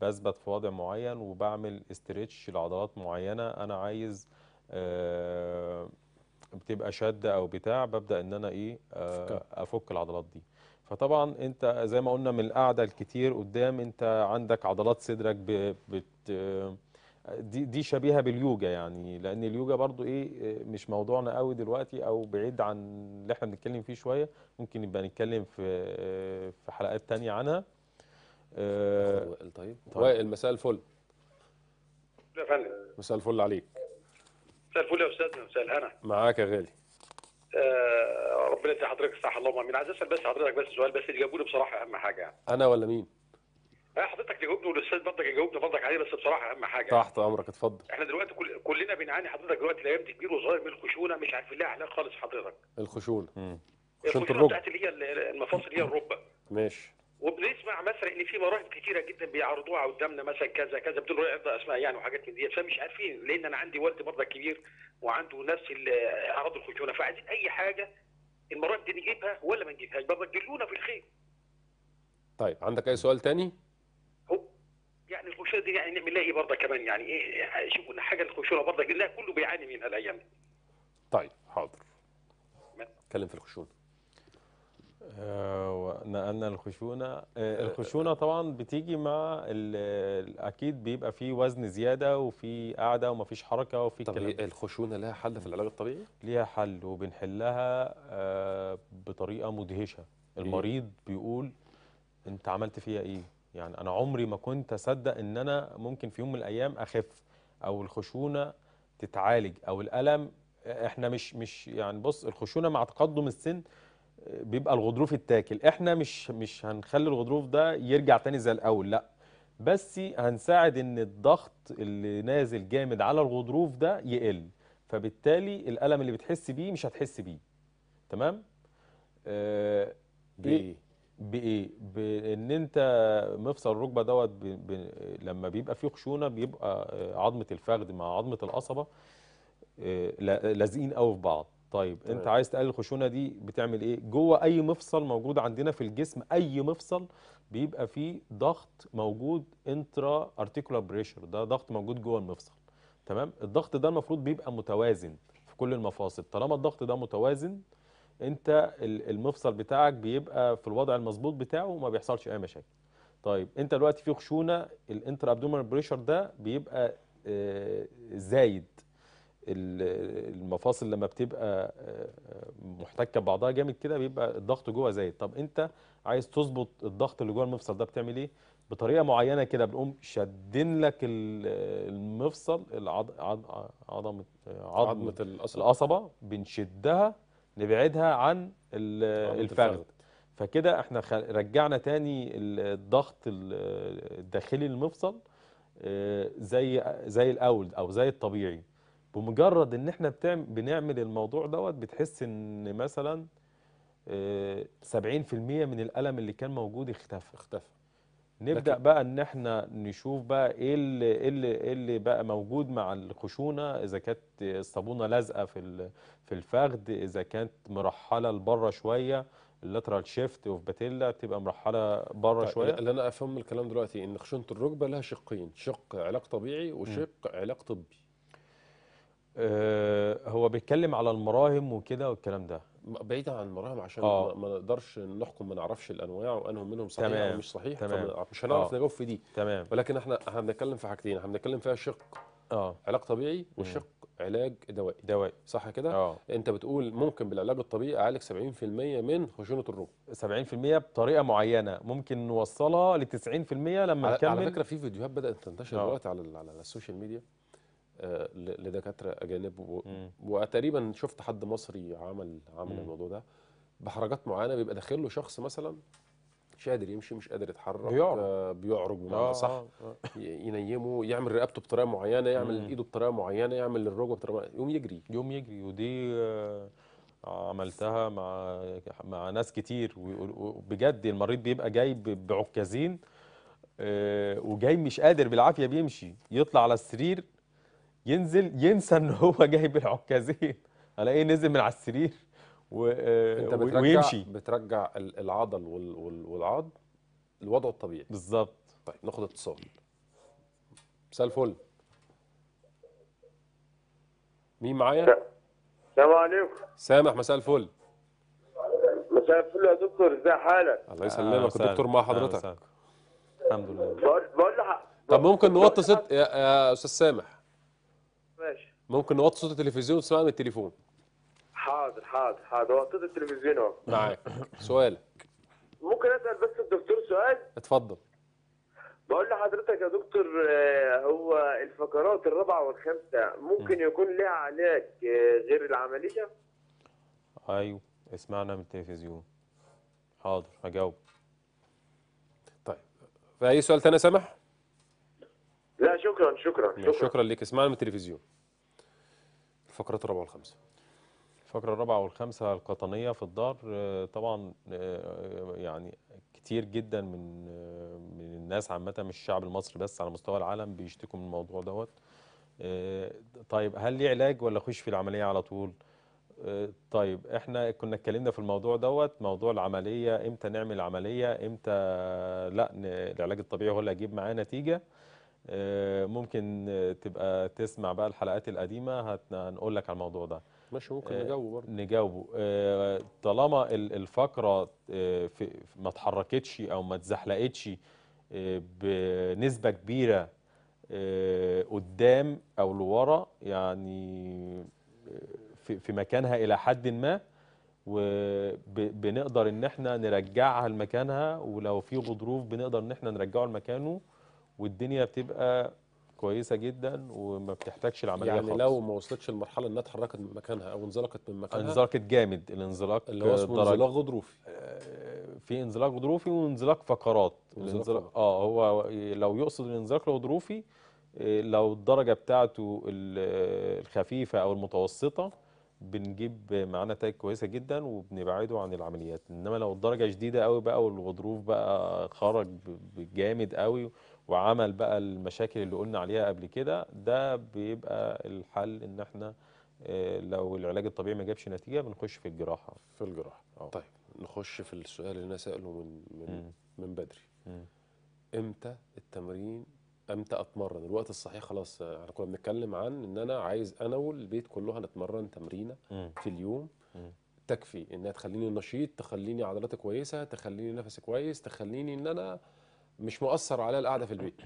A: بثبت في وضع معين وبعمل استرتش لعضلات معينه انا عايز بتبقى شده او بتاع ببدا ان انا ايه افك العضلات دي فطبعا انت زي ما قلنا من القعده الكتير قدام انت عندك عضلات صدرك بت دي دي شبيهه باليوجا يعني لان اليوجا برضو ايه مش موضوعنا قوي دلوقتي او بعيد عن اللي احنا بنتكلم فيه شويه ممكن نبقى نتكلم في في حلقات تانية عنها آه، وائل طيب, طيب. وائل مساء الفل يا فندم مساء الفل عليك
B: مساء الفل يا استاذنا مساء الهنا
A: معاك يا غالي
B: آه، ربنا يدي حضرتك الصحه اللهم امين عايز اسال بس حضرتك بس سؤال بس تجاوبني بصراحه اهم حاجه يعني انا ولا مين؟ آه، حضرتك تجاوبني والاستاذ برضك يجاوبني برضك عليه بس بصراحه اهم حاجه تحت
A: امرك اتفضل احنا
B: دلوقتي كل... كلنا بنعاني حضرتك دلوقتي الايام دي كبير وصغير من الخشونه مش عارفين لها علاج خالص حضرتك
A: الخشونه امم خشونه بتاعت
B: اللي هي المفاصل هي الركبه ماشي وبنسمع مثلا ان في مراهق كتيره جدا بيعرضوها قدامنا مثلا كذا كذا بدون رضا اسماء يعني وحاجات من دي فمش عارفين لان انا عندي والد برضه كبير وعنده نفس اعراض الخشونه فعايزين اي حاجه المراهق دي نجيبها ولا ما نجيبهاش برضه تجلونا في الخير.
A: طيب عندك اي سؤال ثاني؟
B: هو يعني الخشونه دي يعني نعمل لها ايه برضه كمان يعني ايه, إيه، شوفوا لنا حاجه الخشونه برضه لان كله بيعاني منها الايام دي.
A: طيب حاضر. اتكلم في الخشونه. آه، ونقلنا الخشونه آه، آه، الخشونه طبعا بتيجي مع اكيد بيبقى في وزن زياده وفي قاعده ومفيش حركه وفي طب كلام الخشونه لها حل في العلاج الطبيعي ليها حل وبنحلها بطريقه مدهشه إيه؟ المريض بيقول انت عملت فيها ايه يعني انا عمري ما كنت اصدق ان انا ممكن في يوم من الايام اخف او الخشونه تتعالج او الالم احنا مش مش يعني بص الخشونه مع تقدم السن بيبقى الغضروف اتاكل احنا مش مش هنخلي الغضروف ده يرجع تاني زي الاول لا بس هنساعد ان الضغط اللي نازل جامد على الغضروف ده يقل فبالتالي الالم اللي بتحس بيه مش هتحس بيه تمام آه بايه إيه؟ بايه بان انت مفصل الركبه دوت ب... ب... لما بيبقى فيه خشونه بيبقى آه، عظمه الفخذ مع عظمه القصبه آه، لازقين قوي في بعض طيب انت طيب. عايز تقلل الخشونه دي بتعمل ايه جوه اي مفصل موجود عندنا في الجسم اي مفصل بيبقى فيه ضغط موجود انترا ارتيكولار بريشر ده ضغط موجود جوه المفصل تمام الضغط ده المفروض بيبقى متوازن في كل المفاصل طالما الضغط ده متوازن انت المفصل بتاعك بيبقى في الوضع المظبوط بتاعه وما بيحصلش اي مشاكل طيب انت دلوقتي في خشونه الانترا ابدومينال بريشر ده بيبقى آه، زايد المفاصل لما بتبقى آه، آه، محتكه ببعضها جامد كده بيبقى الضغط جوه زايد طب انت عايز تظبط الضغط اللي جوه المفصل ده بتعمل ايه بطريقه معينه كده بنقوم شادين لك المفصل العض... عض... عضمه عضمه القصبه بنشدها نبعدها عن الفخذ فكده احنا رجعنا تاني الضغط الداخلي للمفصل آه، زي زي الاول او زي الطبيعي بمجرد ان احنا بنعمل الموضوع دوت بتحس ان مثلا 70% آه، من الالم اللي كان موجود اختفى اختفى نبدا لكن... بقى ان احنا نشوف بقى ايه اللي ايه اللي, إيه اللي بقى موجود مع الخشونه اذا كانت الصابونه لازقه في في الفخذ اذا كانت مرحله لبره شويه اللاترال شيفت اوف باتيلا تبقى مرحله بره طيب شويه اللي انا افهم الكلام دلوقتي ان خشونه الركبه لها شقين شق علاج طبيعي وشق علاج طبي آه، هو بيتكلم على المراهم وكده والكلام ده بعيدا عن المراهم عشان آه. ما نقدرش نحكم ما نعرفش الانواع وانهم منهم صحيح تمام. او مش صحيح تمام. مش هنعرف آه. نجاوب في دي تمام. ولكن احنا هنتكلم في حاجتين احنا بنتكلم فيها شق اه علاج طبيعي مم. علاج دوائي دوائي صح كده آه. انت بتقول ممكن بالعلاج الطبيعي اعالج 70% من خشونه الروق 70% بطريقه معينه ممكن نوصلها ل 90% لما على نكمل على فكره في فيديوهات بدات تنتشر آه. دلوقتي على على السوشيال ميديا آه، لدكاتره اجانب وتقريبا شفت حد مصري عمل عمل الموضوع ده بحركات معينه بيبقى داخل له شخص مثلا مش قادر يمشي مش قادر يتحرك بيعرج آه، بيعرج بمعنى آه صح آه, آه. ينيمه يعمل رقبته بطريقه معينه يعمل مم. ايده بطريقه معينه يعمل الركبه بطريقه يقوم يجري يقوم يجري ودي عملتها مع مع ناس كتير بجد المريض بيبقى جاي بعكازين وجاي مش قادر بالعافيه بيمشي يطلع على السرير ينزل ينسى ان هو جايب العكازين الاقيه نزل من على السرير و... آه، انت بترجع ويمشي بترجع العضل والعض لوضعه الطبيعي بالظبط طيب ناخد اتصال مساء الفل مين معايا؟
B: السلام عليكم
A: سامح مساء الفل
B: مساء الفل يا دكتور ازي حالك؟ الله يسلمك آه الدكتور مع حضرتك الحمد لله بقول
A: لح... طب ممكن نوطي صوت يا استاذ سامح ممكن نوطي صوت التلفزيون وتسمعها من التليفون
B: حاضر حاضر حاضر وطيت التلفزيون اهو
A: معاك سؤالك
B: ممكن اسال بس الدكتور سؤال اتفضل بقول لحضرتك يا دكتور آه، هو الفقرات الرابعه والخامسه ممكن يكون لها علاج آه، غير العمليه
A: ايوه اسمعنا من التلفزيون حاضر هجاوب طيب في اي سؤال تاني سامح
B: لا شكرا شكرا
A: شكرا, شكرا ليك اسمعنا من التلفزيون الفقرات الرابعه والخامسه الفقره الرابعه والخمسه القطنيه في الدار آه، طبعا آه، آه، يعني كتير جدا من من الناس عامه مش الشعب المصري بس على مستوى العالم بيشتكوا من الموضوع دوت طيب هل ليه علاج ولا اخش في العمليه على طول طيب احنا كنا اتكلمنا في الموضوع دوت موضوع العمليه امتى نعمل عمليه امتى لا العلاج الطبيعي هو اللي هيجيب معاه نتيجه آه، ممكن تبقى تسمع بقى الحلقات القديمه هنقول لك على الموضوع ده ماشي ممكن آه، نجاوبه برضه نجاوبه آه، طالما الفقره ما اتحركتش او ما اتزحلقتش بنسبه كبيره قدام او لورا يعني في مكانها الى حد ما وبنقدر ان احنا نرجعها لمكانها ولو في غضروف بنقدر ان احنا نرجعه لمكانه والدنيا بتبقى كويسه جدا وما بتحتاجش العمليه يعني خالص. لو ما وصلتش لمرحله انها اتحركت من مكانها او انزلقت من مكانها انزلقت جامد الانزلاق اللي هو اسمه انزلاق غضروفي آه، في انزلاق غضروفي وانزلاق فقرات الانزلاق اه هو لو يقصد الانزلاق الغضروفي آه، لو الدرجه بتاعته آه، الخفيفه او المتوسطه بنجيب معاه نتائج كويسه جدا وبنبعده عن العمليات انما لو الدرجه شديده قوي بقى والغضروف بقى خرج جامد قوي وعمل بقى المشاكل اللي قلنا عليها قبل كده ده بيبقى الحل ان احنا آه، لو العلاج الطبيعي ما جابش نتيجه بنخش في الجراحه في الجراحه أوه. طيب نخش في السؤال اللي انا ساله من من من بدري م. امتى التمرين امتى اتمرن الوقت الصحيح خلاص آه، احنا كنا بنتكلم عن ان انا عايز انا والبيت كله هنتمرن تمرينه في اليوم م. تكفي انها تخليني نشيط تخليني عضلاتي كويسه تخليني نفسي كويس تخليني ان انا مش مؤثر عليا القعده في البيت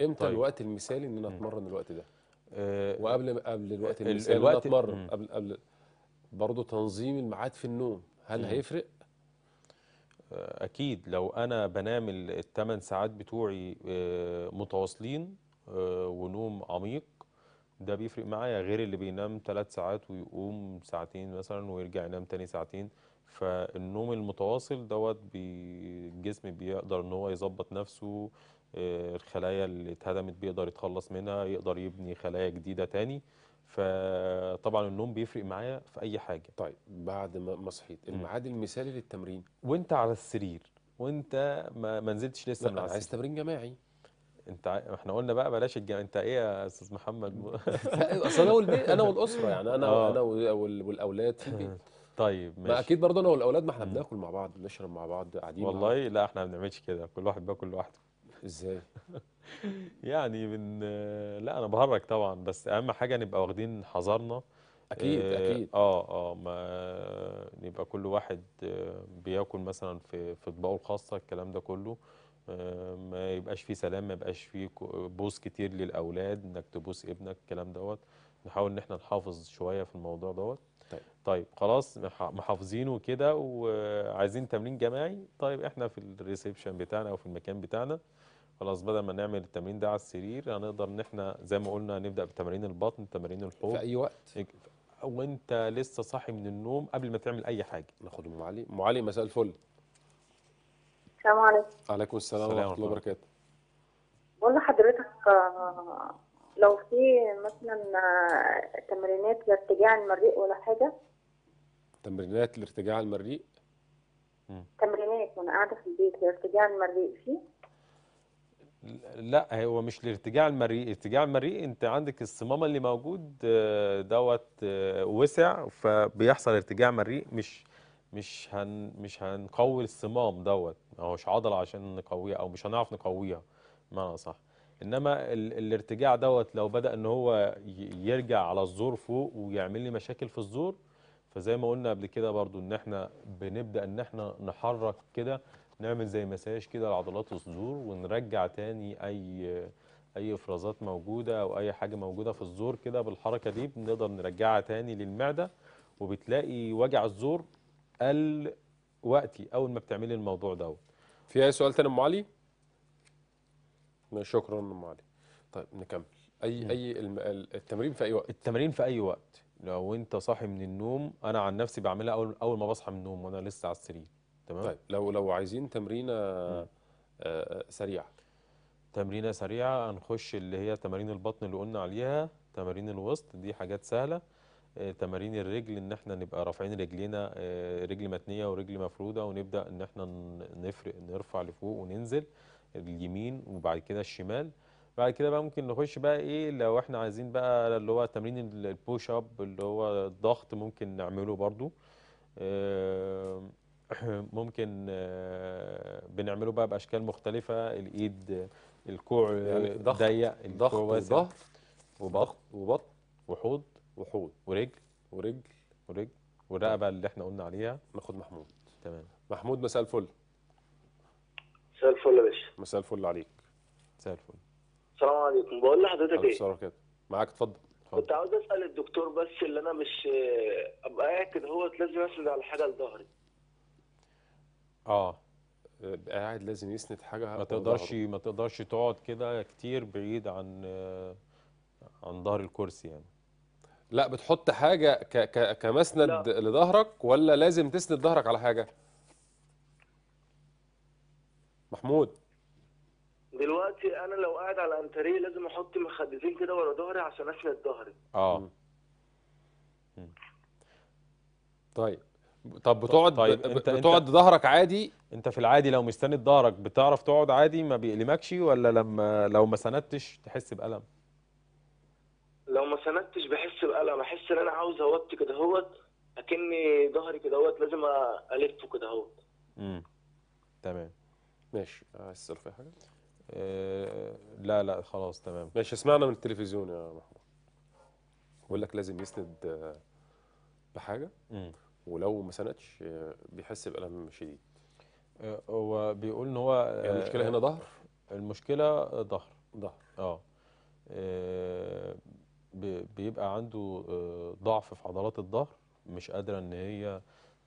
A: امتى طيب. الوقت المثالي ان انا اتمرن الوقت ده أه وقبل قبل الوقت المثالي الوقت ان انا اتمرن قبل قبل برضه تنظيم الميعاد في النوم هل مم. هيفرق آه، اكيد لو انا بنام الثمان ساعات بتوعي آه، متواصلين آه، ونوم عميق ده بيفرق معايا غير اللي بينام ثلاث ساعات ويقوم ساعتين مثلا ويرجع ينام تاني ساعتين فالنوم المتواصل دوت بي الجسم بيقدر ان هو يظبط نفسه آه، الخلايا اللي اتهدمت بيقدر يتخلص منها يقدر يبني خلايا جديده تاني فطبعا النوم بيفرق معايا في اي حاجه طيب بعد ما صحيت الميعاد المثالي للتمرين وانت على السرير وانت ما نزلتش لسه من على السرير عايز تمرين جماعي انت احنا قلنا بقى بلاش الجامعة انت ايه يا استاذ محمد اصل انا والبيت انا والاسره يعني انا آه. انا والاولاد في البيت طيب ما ماشي اكيد برضه انا والاولاد ما احنا بناكل مع بعض بنشرب مع بعض قاعدين مع بعض والله لا احنا ما بنعملش كده كل واحد بياكل لوحده ازاي يعني من آه، لا انا بهرج طبعا بس اهم حاجه نبقى واخدين حذرنا اكيد آه، اكيد اه آه، ما يبقى كل واحد بياكل مثلا في في اطباقه الخاصه الكلام ده كله ما يبقاش في سلام ما يبقاش في بوس كتير للاولاد انك تبوس ابنك الكلام دوت نحاول ان احنا نحافظ شويه في الموضوع دوت طيب طيب خلاص محافظينه كده وعايزين تمرين جماعي طيب احنا في الريسبشن بتاعنا او في المكان بتاعنا خلاص بدل ما نعمل التمرين ده على السرير هنقدر ان احنا زي ما قلنا نبدا بتمارين البطن تمارين الحوض في اي وقت وانت لسه صاحي من النوم قبل ما تعمل اي حاجه ناخد ام علي ام علي مساء الفل السلام عليكم وعليكم السلام ورحمه الله وبركاته
C: بقول لحضرتك آه، لو في مثلا آه، تمرينات لارتجاع المريء ولا حاجه
A: تمرينات لارتجاع المريء
C: تمرينات وانا قاعده في البيت لارتجاع المريء في
A: لا هو مش لارتجاع المريء ارتجاع المريء انت عندك الصمام اللي موجود آه، دوت وسع فبيحصل ارتجاع مريء مش مش هن مش هنقوي الصمام دوت هو مش عضله عشان نقويها او مش هنعرف نقويها بمعنى صح انما ال... الارتجاع دوت لو بدا ان هو يرجع على الزور فوق ويعمل لي مشاكل في الزور فزي ما قلنا قبل كده برضو ان احنا بنبدا ان احنا نحرك كده نعمل زي مساج كده لعضلات الزور ونرجع تاني اي اي افرازات موجوده او اي حاجه موجوده في الزور كده بالحركه دي بنقدر نرجعها تاني للمعده وبتلاقي وجع الزور الوقتي اول ما بتعملي الموضوع دوت في اي سؤال تاني ام علي شكرا ام علي طيب نكمل اي م. اي التمرين في اي وقت التمرين في اي وقت لو انت صاحي من النوم انا عن نفسي بعملها اول اول ما بصحى من النوم وانا لسه على السرير تمام طيب لو لو عايزين تمرينه سريع آه، سريعه تمرينه سريعه هنخش اللي هي تمارين البطن اللي قلنا عليها تمارين الوسط دي حاجات سهله آه، تمارين الرجل ان احنا نبقى رافعين رجلينا آه، رجل متنيه ورجل مفروده ونبدا ان احنا نفرق نرفع لفوق وننزل اليمين وبعد كده الشمال بعد كده بقى ممكن نخش بقى ايه لو احنا عايزين بقى اللي هو تمرين البوش اب اللي هو الضغط ممكن نعمله برضو ممكن آه، بنعمله بقى باشكال مختلفه الايد الكوع يعني ضيق الكوع واسع وضغط وبطن وحوض وحوض ورجل ورجل ورجل والرقبه طيب. اللي احنا قلنا عليها ناخد محمود تمام محمود مساء الفل
B: مساء الفل يا باشا
A: مساء الفل عليك مساء الفل
B: السلام عليكم بقول لحضرتك ايه؟ بصراحه
A: كده معاك اتفضل
B: كنت عاوز اسال الدكتور بس اللي انا مش ابقى قاعد هو لازم اسند على حاجه لظهري
A: اه قاعد لازم يسند حاجه ما تقدرش ما تقدرش تقعد كده كتير بعيد عن عن ظهر الكرسي يعني لا بتحط حاجه ك ك كمسند لا. لظهرك ولا لازم تسند ظهرك على حاجه محمود
B: دلوقتي انا لو قاعد على الانتريه لازم احط مخدتين كده ورا ظهري عشان اسند ظهري
A: اه طيب طب طيب، بتقعد طيب انت بتقعد ظهرك عادي انت في العادي لو مستند ظهرك بتعرف تقعد عادي ما بيألمكش ولا لما لو ما سندتش تحس بألم
B: لو ما سندتش بحس بألم احس ان انا عاوز اوطي كده هوت اكني ظهري كده هوت لازم الفه كده هوت امم
A: تمام ماشي آه، عايز تسال في حاجه آه، لا لا خلاص تمام ماشي اسمعنا من التلفزيون يا محمود بقول لك لازم يسند آه، بحاجه امم ولو ما سندش بيحس بالم شديد هو بيقول ان هو يعني المشكله هنا ظهر المشكله ظهر ظهر آه، بيبقى عنده آه، ضعف في عضلات الظهر مش قادره ان هي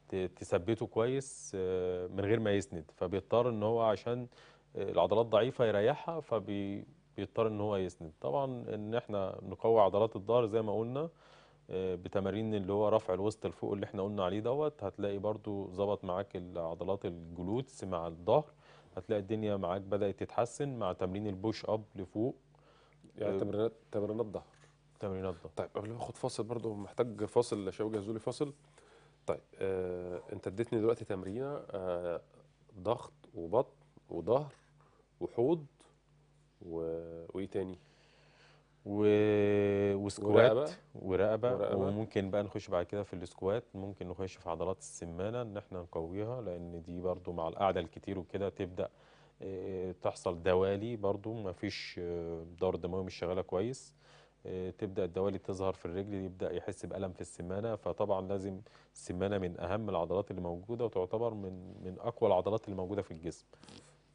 A: تثبته كويس آه، من غير ما يسند فبيضطر ان هو عشان العضلات ضعيفه يريحها فبيضطر ان هو يسند طبعا ان احنا نقوي عضلات الظهر زي ما قلنا آه، بتمارين اللي هو رفع الوسط لفوق اللي احنا قلنا عليه دوت هتلاقي برضو ظبط معاك عضلات الجلوتس مع الظهر هتلاقي الدنيا معاك بدات تتحسن مع تمرين البوش اب لفوق يعني تمرينات تمرينات ظهر تمرينات ضغط طيب قبل ما اخد فاصل برضو محتاج فاصل شوقي جهزوا لي فاصل طيب آه انت اديتني دلوقتي تمرينه آه ضغط وبطن وظهر وحوض و... وايه تاني و... وسكوات ورقبة. ورقبة. ورقبة وممكن بقى نخش بعد كده في السكوات ممكن نخش في عضلات السمانة ان احنا نقويها لان دي برضو مع القعدة الكتير وكده تبدأ آه، تحصل دوالي برضو ما فيش دورة آه، الدموية مش شغالة كويس آه، تبدا الدوالي تظهر في الرجل يبدا يحس بالم في السمانه فطبعا لازم السمانه من اهم العضلات اللي موجوده وتعتبر من من اقوى العضلات اللي موجوده في الجسم.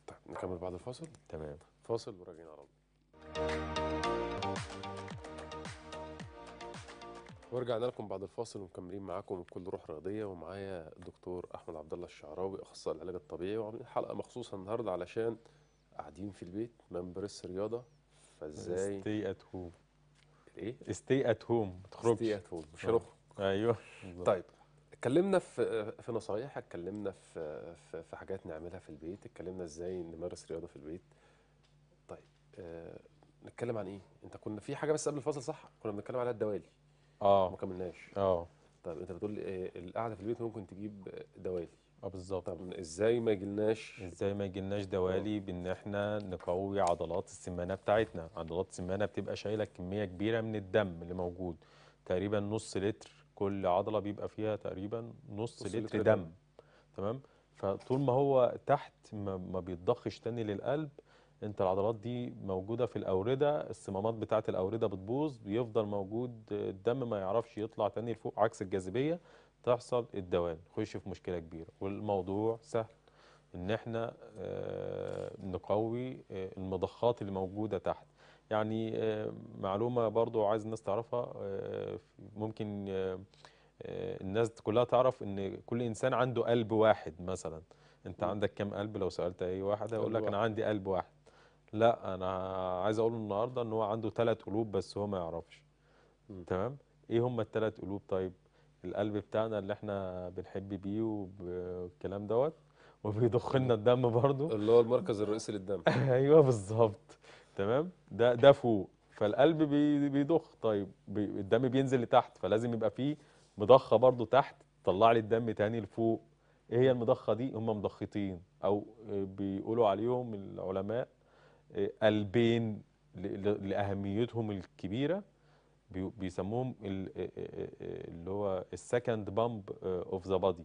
A: طيب نكمل بعد الفاصل؟ تمام. فاصل وراجعين على ورجعنا لكم بعد الفاصل ومكملين معاكم بكل روح رياضيه ومعايا الدكتور احمد عبد الله الشعراوي اخصائي العلاج الطبيعي وعاملين حلقه مخصوصه النهارده علشان قاعدين في البيت ما بنمارسش رياضه فازاي ايه؟ ستي ات هوم ما تخرجش ستي ات هوم مش هنخرج ايوه طيب اتكلمنا في في نصايح اتكلمنا في, في في حاجات نعملها في البيت اتكلمنا ازاي نمارس رياضه في البيت طيب آه نتكلم عن ايه انت كنا في حاجه بس قبل الفصل صح كنا بنتكلم عليها الدوالي اه ما كملناش اه طيب انت بتقول لي آه، القعده في البيت ممكن تجيب دوالي اه بالظبط طب ازاي ما يجيلناش ازاي ما يجيلناش دوالي آه. بان احنا نقوي عضلات السمانه بتاعتنا عضلات السمانه بتبقى شايله كميه كبيره من الدم اللي موجود تقريبا نص لتر كل عضله بيبقى فيها تقريبا نص, نص لتر, لتر دم. تمام فطول ما هو تحت ما, ما بيتضخش تاني للقلب انت العضلات دي موجوده في الاورده الصمامات بتاعت الاورده بتبوظ بيفضل موجود الدم ما يعرفش يطلع تاني لفوق عكس الجاذبيه تحصل الدوام نخش في مشكله كبيره والموضوع سهل ان احنا آه، نقوي آه، المضخات اللي موجوده تحت يعني آه، معلومه برضو عايز الناس تعرفها ممكن الناس كلها تعرف ان كل انسان عنده قلب واحد مثلا انت عندك كام قلب لو سالت اي واحد هيقول لك انا عندي قلب واحد لا انا عايز اقوله النهارده ان هو عنده ثلاث قلوب بس هو ما يعرفش تمام ايه هم الثلاث قلوب طيب القلب بتاعنا اللي احنا بنحب بيه والكلام دوت وبيضخ لنا الدم برضه اللي هو المركز الرئيسي للدم ايوه بالظبط تمام ده ده فوق فالقلب بيضخ طيب بي الدم بينزل لتحت فلازم يبقى فيه مضخه برضه تحت تطلع لي الدم تاني لفوق ايه هي المضخه دي هم مضختين او بيقولوا عليهم العلماء آه، قلبين لاهميتهم الكبيره بيسموهم اللي هو السكند بامب اوف ذا بادي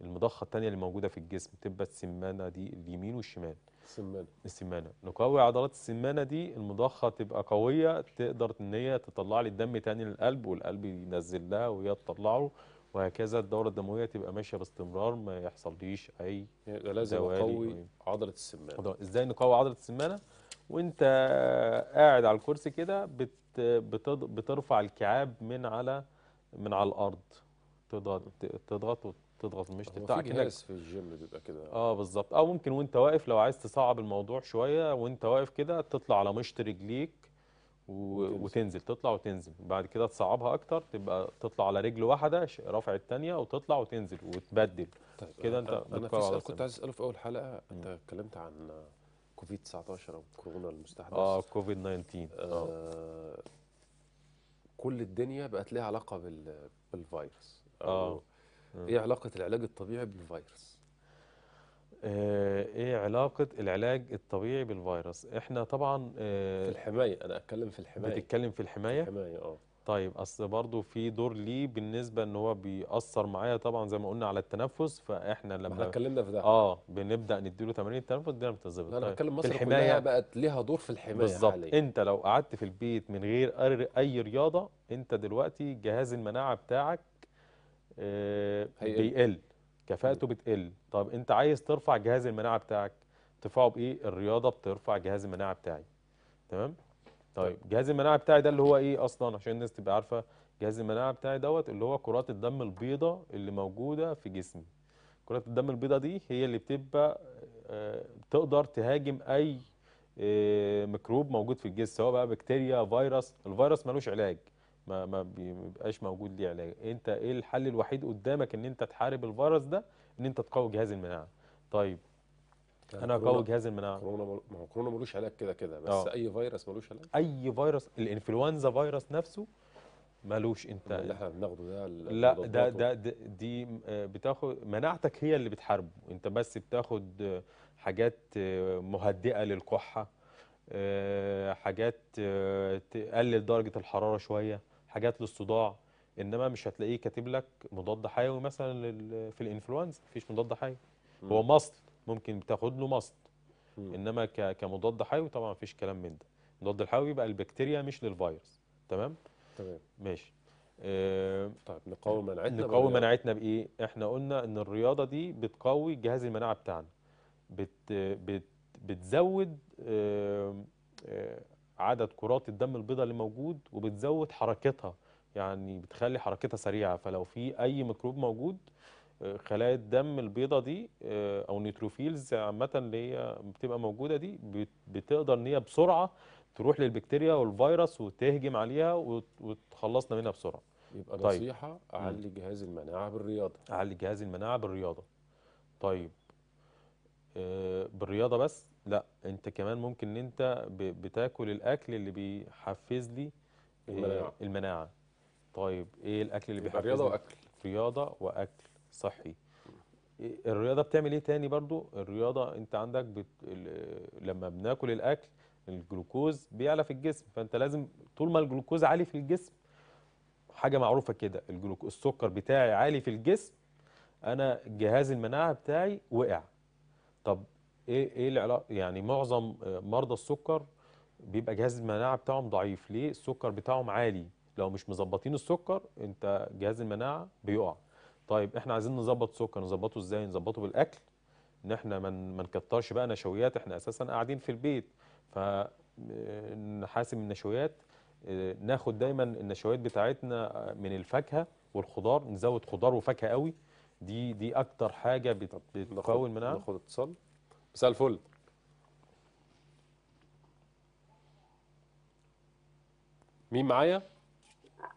A: المضخه الثانيه اللي موجوده في الجسم تبقى السمانه دي اليمين والشمال السمانه السمانه نقوي عضلات السمانه دي المضخه تبقى قويه تقدر ان هي تطلع لي الدم تاني للقلب والقلب ينزل لها وهي تطلعه وهكذا الدوره الدمويه تبقى ماشيه باستمرار ما يحصليش اي يعني لازم نقوي عضله السمانه ازاي نقوي عضله السمانه وانت قاعد على الكرسي كده بت بترفع الكعاب من على من على الارض تضغط تضغط وتضغط المشط بتاعك في جهاز في الجيم بيبقى كده اه بالظبط او ممكن وانت واقف لو عايز تصعب الموضوع شويه وانت واقف كده تطلع على مشط رجليك و... وتنزل. وتنزل تطلع وتنزل بعد كده تصعبها اكتر تبقى تطلع على رجل واحده رفع الثانيه وتطلع وتنزل وتبدل طيب كده انت انا في كنت عايز اساله في اول حلقه انت اتكلمت عن كوفيد 19 او كورونا المستحدث اه كوفيد 19 آه. آه كل الدنيا بقت لها علاقه بال بالفيروس آه. اه ايه علاقه العلاج الطبيعي بالفيروس آه ايه علاقه العلاج الطبيعي بالفيروس احنا طبعا آه في الحمايه انا اتكلم في الحمايه بتتكلم في الحمايه الحمايه اه طيب اصل برضه في دور ليه بالنسبه ان هو بيأثر معايا طبعا زي ما قلنا على التنفس فاحنا لما احنا اتكلمنا في ده اه بنبدا نديله تمارين التنفس الدنيا بتظبط انا طيب. بتكلم مصر الحماية كلها بقت ليها دور في الحمايه بالظبط انت لو قعدت في البيت من غير اي رياضه انت دلوقتي جهاز المناعه بتاعك آه بيقل كفاءته بتقل طب انت عايز ترفع جهاز المناعه بتاعك ترفعه بايه الرياضه بترفع جهاز المناعه بتاعي تمام طيب جهاز المناعه بتاعي ده اللي هو ايه اصلا عشان الناس تبقى عارفه جهاز المناعه بتاعي دوت اللي هو كرات الدم البيضاء اللي موجوده في جسمي كرات الدم البيضاء دي هي اللي بتبقى آه، تقدر تهاجم اي آه، ميكروب موجود في الجسم سواء بقى بكتيريا فيروس الفيروس ملوش علاج ما ما بيبقاش موجود ليه علاج انت ايه الحل الوحيد قدامك ان انت تحارب الفيروس ده ان انت تقوي جهاز المناعه طيب انا اقوي جهاز المناعه كورونا ما هو كورونا ملوش علاج كده كده بس أوه. اي فيروس ملوش علاج اي فيروس الانفلونزا فيروس نفسه ملوش انت اللي احنا بناخده ده لا ده, ده ده دي آه، بتاخد مناعتك هي اللي بتحاربه انت بس بتاخد آه، حاجات آه، مهدئه للكحه حاجات تقلل درجه الحراره شويه حاجات للصداع انما مش هتلاقيه كاتب لك مضاد حيوي مثلا في الانفلونزا مفيش مضاد حيوي هو مصل ممكن بتاخد له مصط انما كمضاد حيوي طبعا مفيش كلام من ده مضاد الحيوي بيبقى البكتيريا مش للفيروس تمام تمام ماشي آه طيب نقوي مناعتنا نقوي مناعتنا بايه احنا قلنا ان الرياضه دي بتقوي جهاز المناعه بتاعنا بت بت بتزود آه،, آه عدد كرات الدم البيضاء اللي موجود وبتزود حركتها يعني بتخلي حركتها سريعه فلو في اي ميكروب موجود خلايا الدم البيضة دي آه، او نيتروفيلز عامه اللي هي بتبقى موجوده دي بتقدر ان هي بسرعه تروح للبكتيريا والفيروس وتهجم عليها وتخلصنا منها بسرعه يبقى طيب. نصيحه اعلي جهاز المناعه بالرياضه اعلي جهاز المناعه بالرياضه طيب آه، بالرياضه بس لا انت كمان ممكن ان انت بتاكل الاكل اللي بيحفز لي آه، المناعه, المناعة. طيب ايه الاكل اللي بيحفز الرياضه واكل رياضه واكل صحي إيه، الرياضه بتعمل ايه تاني برضو الرياضه انت عندك بت... لما بناكل الاكل الجلوكوز بيعلى في الجسم فانت لازم طول ما الجلوكوز عالي في الجسم حاجه معروفه كده الجلوك... السكر بتاعي عالي في الجسم انا جهاز المناعه بتاعي وقع طب ايه ايه العلاقه يعني معظم آه، مرضى السكر بيبقى جهاز المناعه بتاعهم ضعيف ليه السكر بتاعهم عالي لو مش مظبطين السكر انت جهاز المناعه بيقع طيب احنا عايزين نظبط سكر نظبطه ازاي نظبطه بالاكل ان احنا ما نكترش بقى نشويات احنا اساسا قاعدين في البيت فنحاسب النشويات آه، ناخد دايما النشويات بتاعتنا آه، من الفاكهه والخضار نزود خضار وفاكهه قوي دي دي اكتر حاجه بتقوي المناعه ناخد اتصال مساء الفل مين معايا؟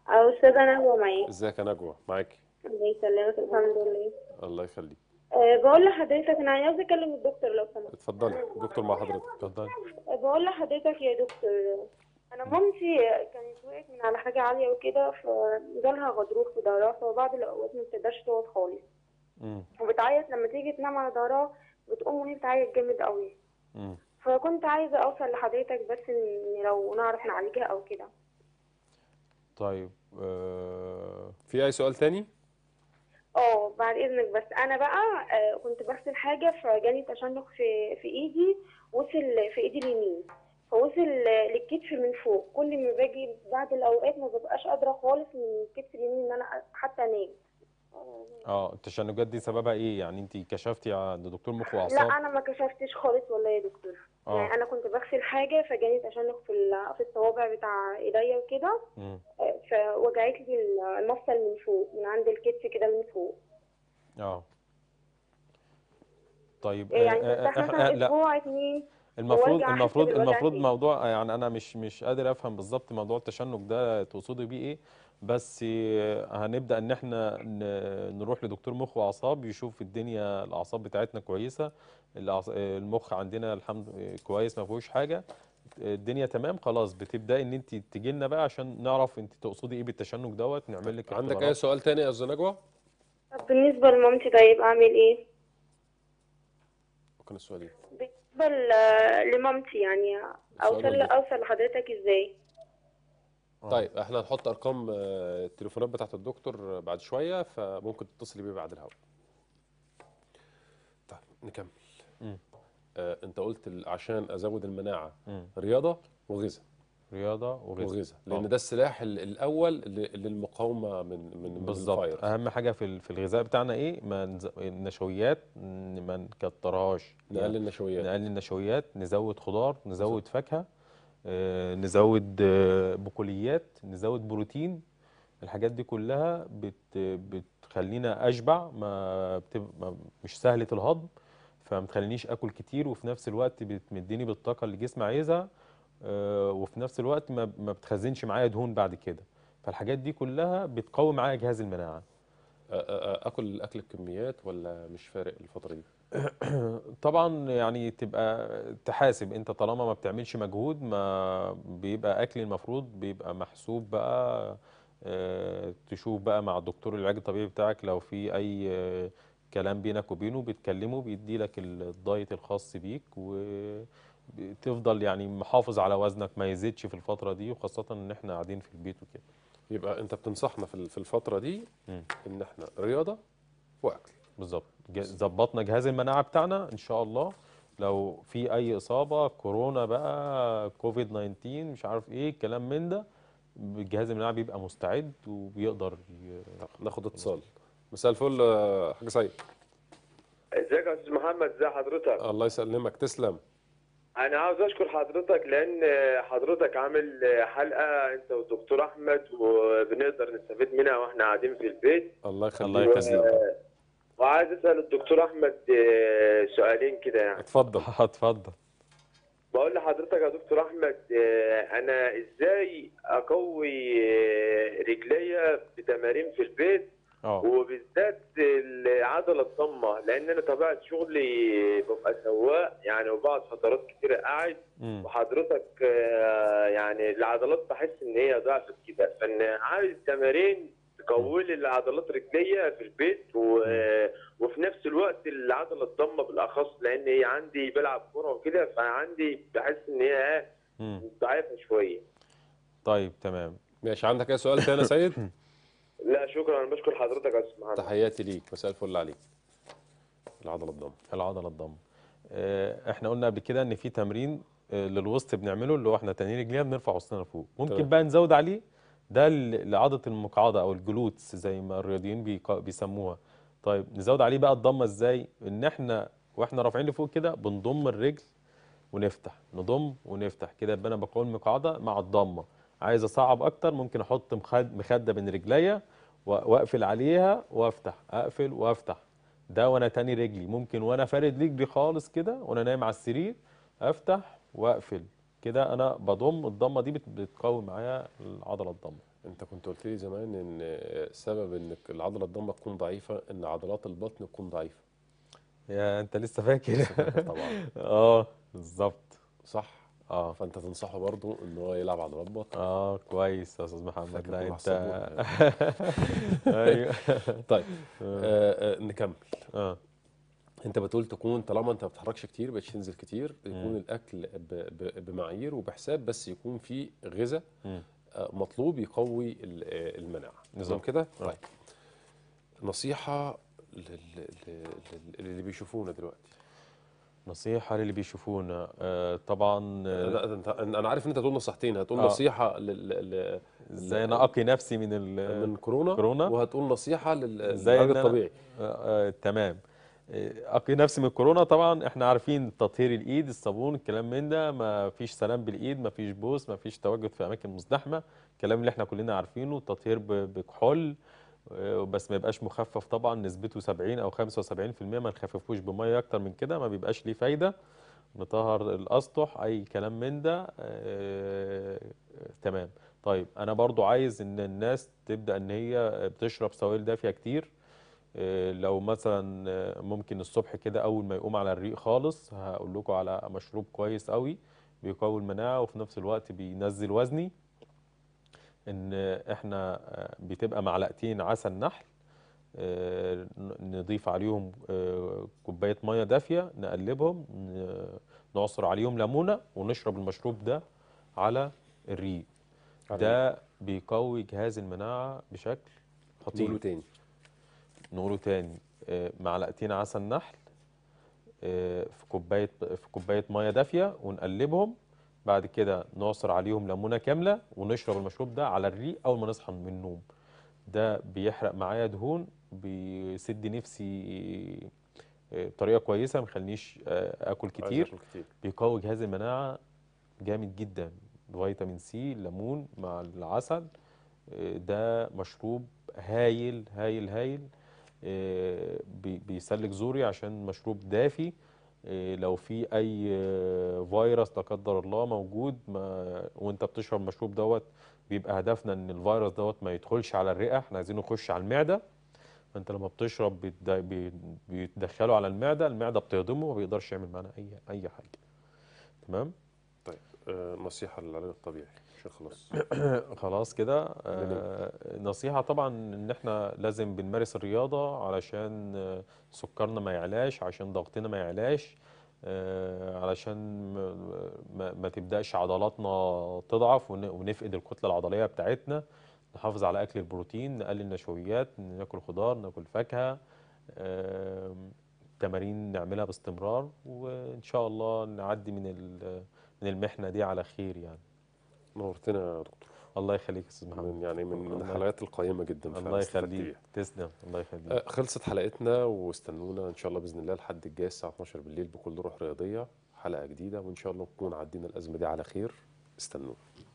C: استاذه نجوى معايا
A: ازيك يا نجوى معاكي
C: الله يسلمك الحمد لله الله يخليك أه بقول لحضرتك انا عايزه اكلم الدكتور لو سمحت
A: اتفضلي الدكتور مع حضرتك اتفضلي
C: أه بقول لحضرتك يا دكتور انا مامتي كانت وقعت من على حاجه عاليه وكده فجالها غضروف في ضهرها فبعض الاوقات ما بتقدرش تقعد خالص وبتعيط لما تيجي تنام على ضهرها بتقوم وهي بتعيط جامد قوي فكنت عايزه اوصل لحضرتك بس ان لو نعرف نعالجها او كده
A: طيب آه في اي سؤال تاني؟
C: اه بعد اذنك بس انا بقى آه كنت بغسل حاجه فجالي تشنج في في ايدي وصل في ايدي اليمين فوصل للكتف من فوق كل ما باجي بعد الاوقات ما ببقاش قادره خالص من الكتف اليمين ان انا حتى انام
A: اه التشنجات دي سببها ايه يعني انت كشفتي عند دكتور مخ واعصاب لا انا
C: ما كشفتش خالص والله يا دكتور أوه. يعني انا كنت بغسل حاجه فجالي تشنج في في الصوابع بتاع ايديا وكده فوجعت لي المفصل من فوق من عند الكتف كده من فوق
A: اه طيب إيه، آه، يعني آه مثلا آه، آه، اسبوع لا المفروض المفروض المفروض موضوع يعني انا مش مش قادر افهم بالظبط موضوع التشنج ده تقصدي بيه ايه بس هنبدا ان احنا نروح لدكتور مخ واعصاب يشوف الدنيا الاعصاب بتاعتنا كويسه المخ عندنا الحمد كويس ما فيهوش حاجه الدنيا تمام خلاص بتبدا ان انت تجي لنا بقى عشان نعرف انت تقصدي ايه بالتشنج دوت نعمل لك عندك اي سؤال تاني يا استاذه نجوى
C: طب بالنسبه لمامتي طيب اعمل ايه ممكن السؤال ايه بالنسبه لمامتي يعني اوصل اوصل لحضرتك ازاي
A: آه. طيب احنا هنحط ارقام آه، التليفونات بتاعت الدكتور بعد شويه فممكن تتصلي بيه بعد الهواء طيب نكمل آه انت قلت عشان ازود المناعه م. رياضه وغذاء رياضه وغذاء وغذاء آه. لان ده السلاح الاول للمقاومه من من بالظبط اهم حاجه في في الغذاء بتاعنا ايه ما النشويات ما نكترهاش نقلل النشويات نقلل النشويات نزود خضار نزود فاكهه آه، نزود آه، بقوليات نزود بروتين الحاجات دي كلها بت بتخلينا اشبع ما, بتب... ما مش سهله الهضم فما تخلينيش اكل كتير وفي نفس الوقت بتمديني بالطاقه اللي جسمي عايزها آه، وفي نفس الوقت ما, ما بتخزنش معايا دهون بعد كده فالحاجات دي كلها بتقوي معايا جهاز المناعه اكل اكل الكميات ولا مش فارق الفتره دي طبعا يعني تبقى تحاسب انت طالما ما بتعملش مجهود ما بيبقى اكل المفروض بيبقى محسوب بقى آه، تشوف بقى مع الدكتور العلاج الطبيعي بتاعك لو في اي آه، كلام بينك وبينه بتكلمه بيدي لك الدايت الخاص بيك وتفضل يعني محافظ على وزنك ما يزيدش في الفتره دي وخاصه ان احنا قاعدين في البيت وكده يبقى انت بتنصحنا في الفتره دي ان احنا رياضه واكل بالظبط ظبطنا جهاز المناعه بتاعنا ان شاء الله لو في اي اصابه كورونا بقى كوفيد 19 مش عارف ايه الكلام من ده الجهاز المناعي بيبقى مستعد وبيقدر ناخد اتصال مساء الفل حاجه سعيد
B: ازيك يا استاذ محمد ازي حضرتك
A: الله يسلمك تسلم
B: انا عاوز اشكر حضرتك لان حضرتك عامل حلقه انت والدكتور احمد وبنقدر نستفيد منها واحنا قاعدين في البيت الله يخليك الله يخليك آه، وعايز اسال الدكتور احمد آه، سؤالين كده يعني
A: اتفضل اتفضل
B: بقول لحضرتك يا دكتور احمد آه، انا ازاي اقوي آه، رجليا بتمارين في البيت أوه. وبالذات العضله الضمه لان انا طبيعه شغلي ببقى سواق يعني وبقعد فترات كتيره قاعد وحضرتك يعني العضلات بحس ان هي ضعفت كده فانا عايز تمارين قوي العضلات الرجليه في البيت و... وفي نفس الوقت العضله الضمه بالاخص لان هي عندي بلعب كوره وكده فعندي بحس ان هي إيه، ضعيفه شويه.
A: طيب تمام ماشي عندك اي سؤال تاني يا سيد؟
B: لا شكرا انا بشكر حضرتك يا استاذ
A: تحياتي ليك مساء الفل عليك. العضله الضم العضله الضم آه، احنا قلنا قبل كده ان في تمرين آه، للوسط بنعمله اللي هو احنا تانيين رجلينا بنرفع وسطنا لفوق ممكن طيب. بقى نزود عليه ده لعضله المقعده او الجلوتس زي ما الرياضيين بيسموها طيب نزود عليه بقى الضمه ازاي ان احنا واحنا رافعين لفوق كده بنضم الرجل ونفتح نضم ونفتح كده يبقى انا بقول مقعده مع الضمه عايز اصعب اكتر ممكن احط مخده بين رجليا واقفل عليها وافتح اقفل وافتح ده وانا تاني رجلي ممكن وانا فارد رجلي خالص كده وانا نايم على السرير افتح واقفل كده انا بضم الضمه دي بتقوي معايا العضله الضمه انت كنت قلت لي زمان ان سبب ان العضله الضمه تكون ضعيفه ان عضلات البطن تكون ضعيفه يا انت لسه فاكر طبعا اه بالظبط صح اه فانت تنصحه برضو ان هو يلعب على بطن اه كويس يا استاذ محمد لا انت ايوه طيب آه. آه آه نكمل اه انت بتقول تكون طالما انت ما بتتحركش كتير ما تنزل كتير يكون الاكل ب ب بمعايير وبحساب بس يكون في غذاء آه، مطلوب يقوي آه، المناعه نظام كده آه. طيب نصيحه للي بيشوفونا دلوقتي نصيحة للي بيشوفونا آه طبعا لا انت انا عارف ان انت هتقول نصيحتين هتقول آه. نصيحة ازاي انا اقي نفسي من من كورونا كورونا وهتقول نصيحة للعلاج الطبيعي آه آه تمام اقي نفسي من الكورونا طبعا احنا عارفين تطهير الايد الصابون الكلام من ده ما فيش سلام بالايد ما فيش بوس ما فيش تواجد في اماكن مزدحمه الكلام اللي احنا كلنا عارفينه التطهير بكحول إيه، بس ما يبقاش مخفف طبعا نسبته 70 او 75% ما نخففوش بميه اكتر من كده ما بيبقاش ليه فايده نطهر الاسطح اي كلام من ده آه تمام طيب انا برضو عايز ان الناس تبدا ان هي بتشرب سوائل دافيه كتير آه، لو مثلا آه، ممكن الصبح كده اول ما يقوم على الريق خالص هقول لكم على مشروب كويس قوي بيقوي المناعه وفي نفس الوقت بينزل وزني ان احنا آه، بتبقى معلقتين عسل نحل نضيف عليهم كوبايه ميه دافيه نقلبهم نعصر عليهم ليمونه ونشرب المشروب ده على الريق ده بيقوي جهاز المناعه بشكل خطير تاني نقوله تاني آه، معلقتين عسل نحل آه، في كوبايه في كوبايه ميه دافيه ونقلبهم بعد كده نعصر عليهم ليمونه كامله ونشرب المشروب ده على الريق اول ما نصحى من النوم ده بيحرق معايا دهون بيسد نفسي آه، بطريقه كويسه ما يخلينيش اكل كتير بيقوي جهاز المناعه جامد جدا فيتامين سي الليمون مع العسل ده مشروب هايل هايل هايل بيسلك زوري عشان مشروب دافي آه، لو في اي آه، فيروس لا قدر الله موجود ما وانت بتشرب المشروب دوت بيبقى هدفنا ان الفيروس دوت ما يدخلش على الرئه احنا عايزينه يخش على المعده فانت لما بتشرب بيتدخله على المعده المعده بتهضمه وما بيقدرش يعمل معانا اي اي حاجه تمام طيب آه، نصيحه للعلاج الطبيعي الماتش خلاص كده آه، نصيحه طبعا ان احنا لازم بنمارس الرياضه علشان آه، سكرنا ما يعلاش عشان ضغطنا ما يعلاش آه، علشان ما, ما تبداش عضلاتنا تضعف ونفقد الكتله العضليه بتاعتنا نحافظ على اكل البروتين نقلل النشويات ناكل خضار ناكل فاكهه تمارين نعملها باستمرار وان شاء الله نعدي من من المحنه دي على خير يعني نورتنا يا دكتور الله يخليك يا استاذ محمد يعني من الحلقات القيمه جدا الله يخليك تسلم الله يخليك آه، خلصت حلقتنا واستنونا ان شاء الله باذن الله الحد الجاي الساعه 12 بالليل بكل روح رياضيه حلقه جديده وان شاء الله نكون عدينا الازمه دي على خير استنونا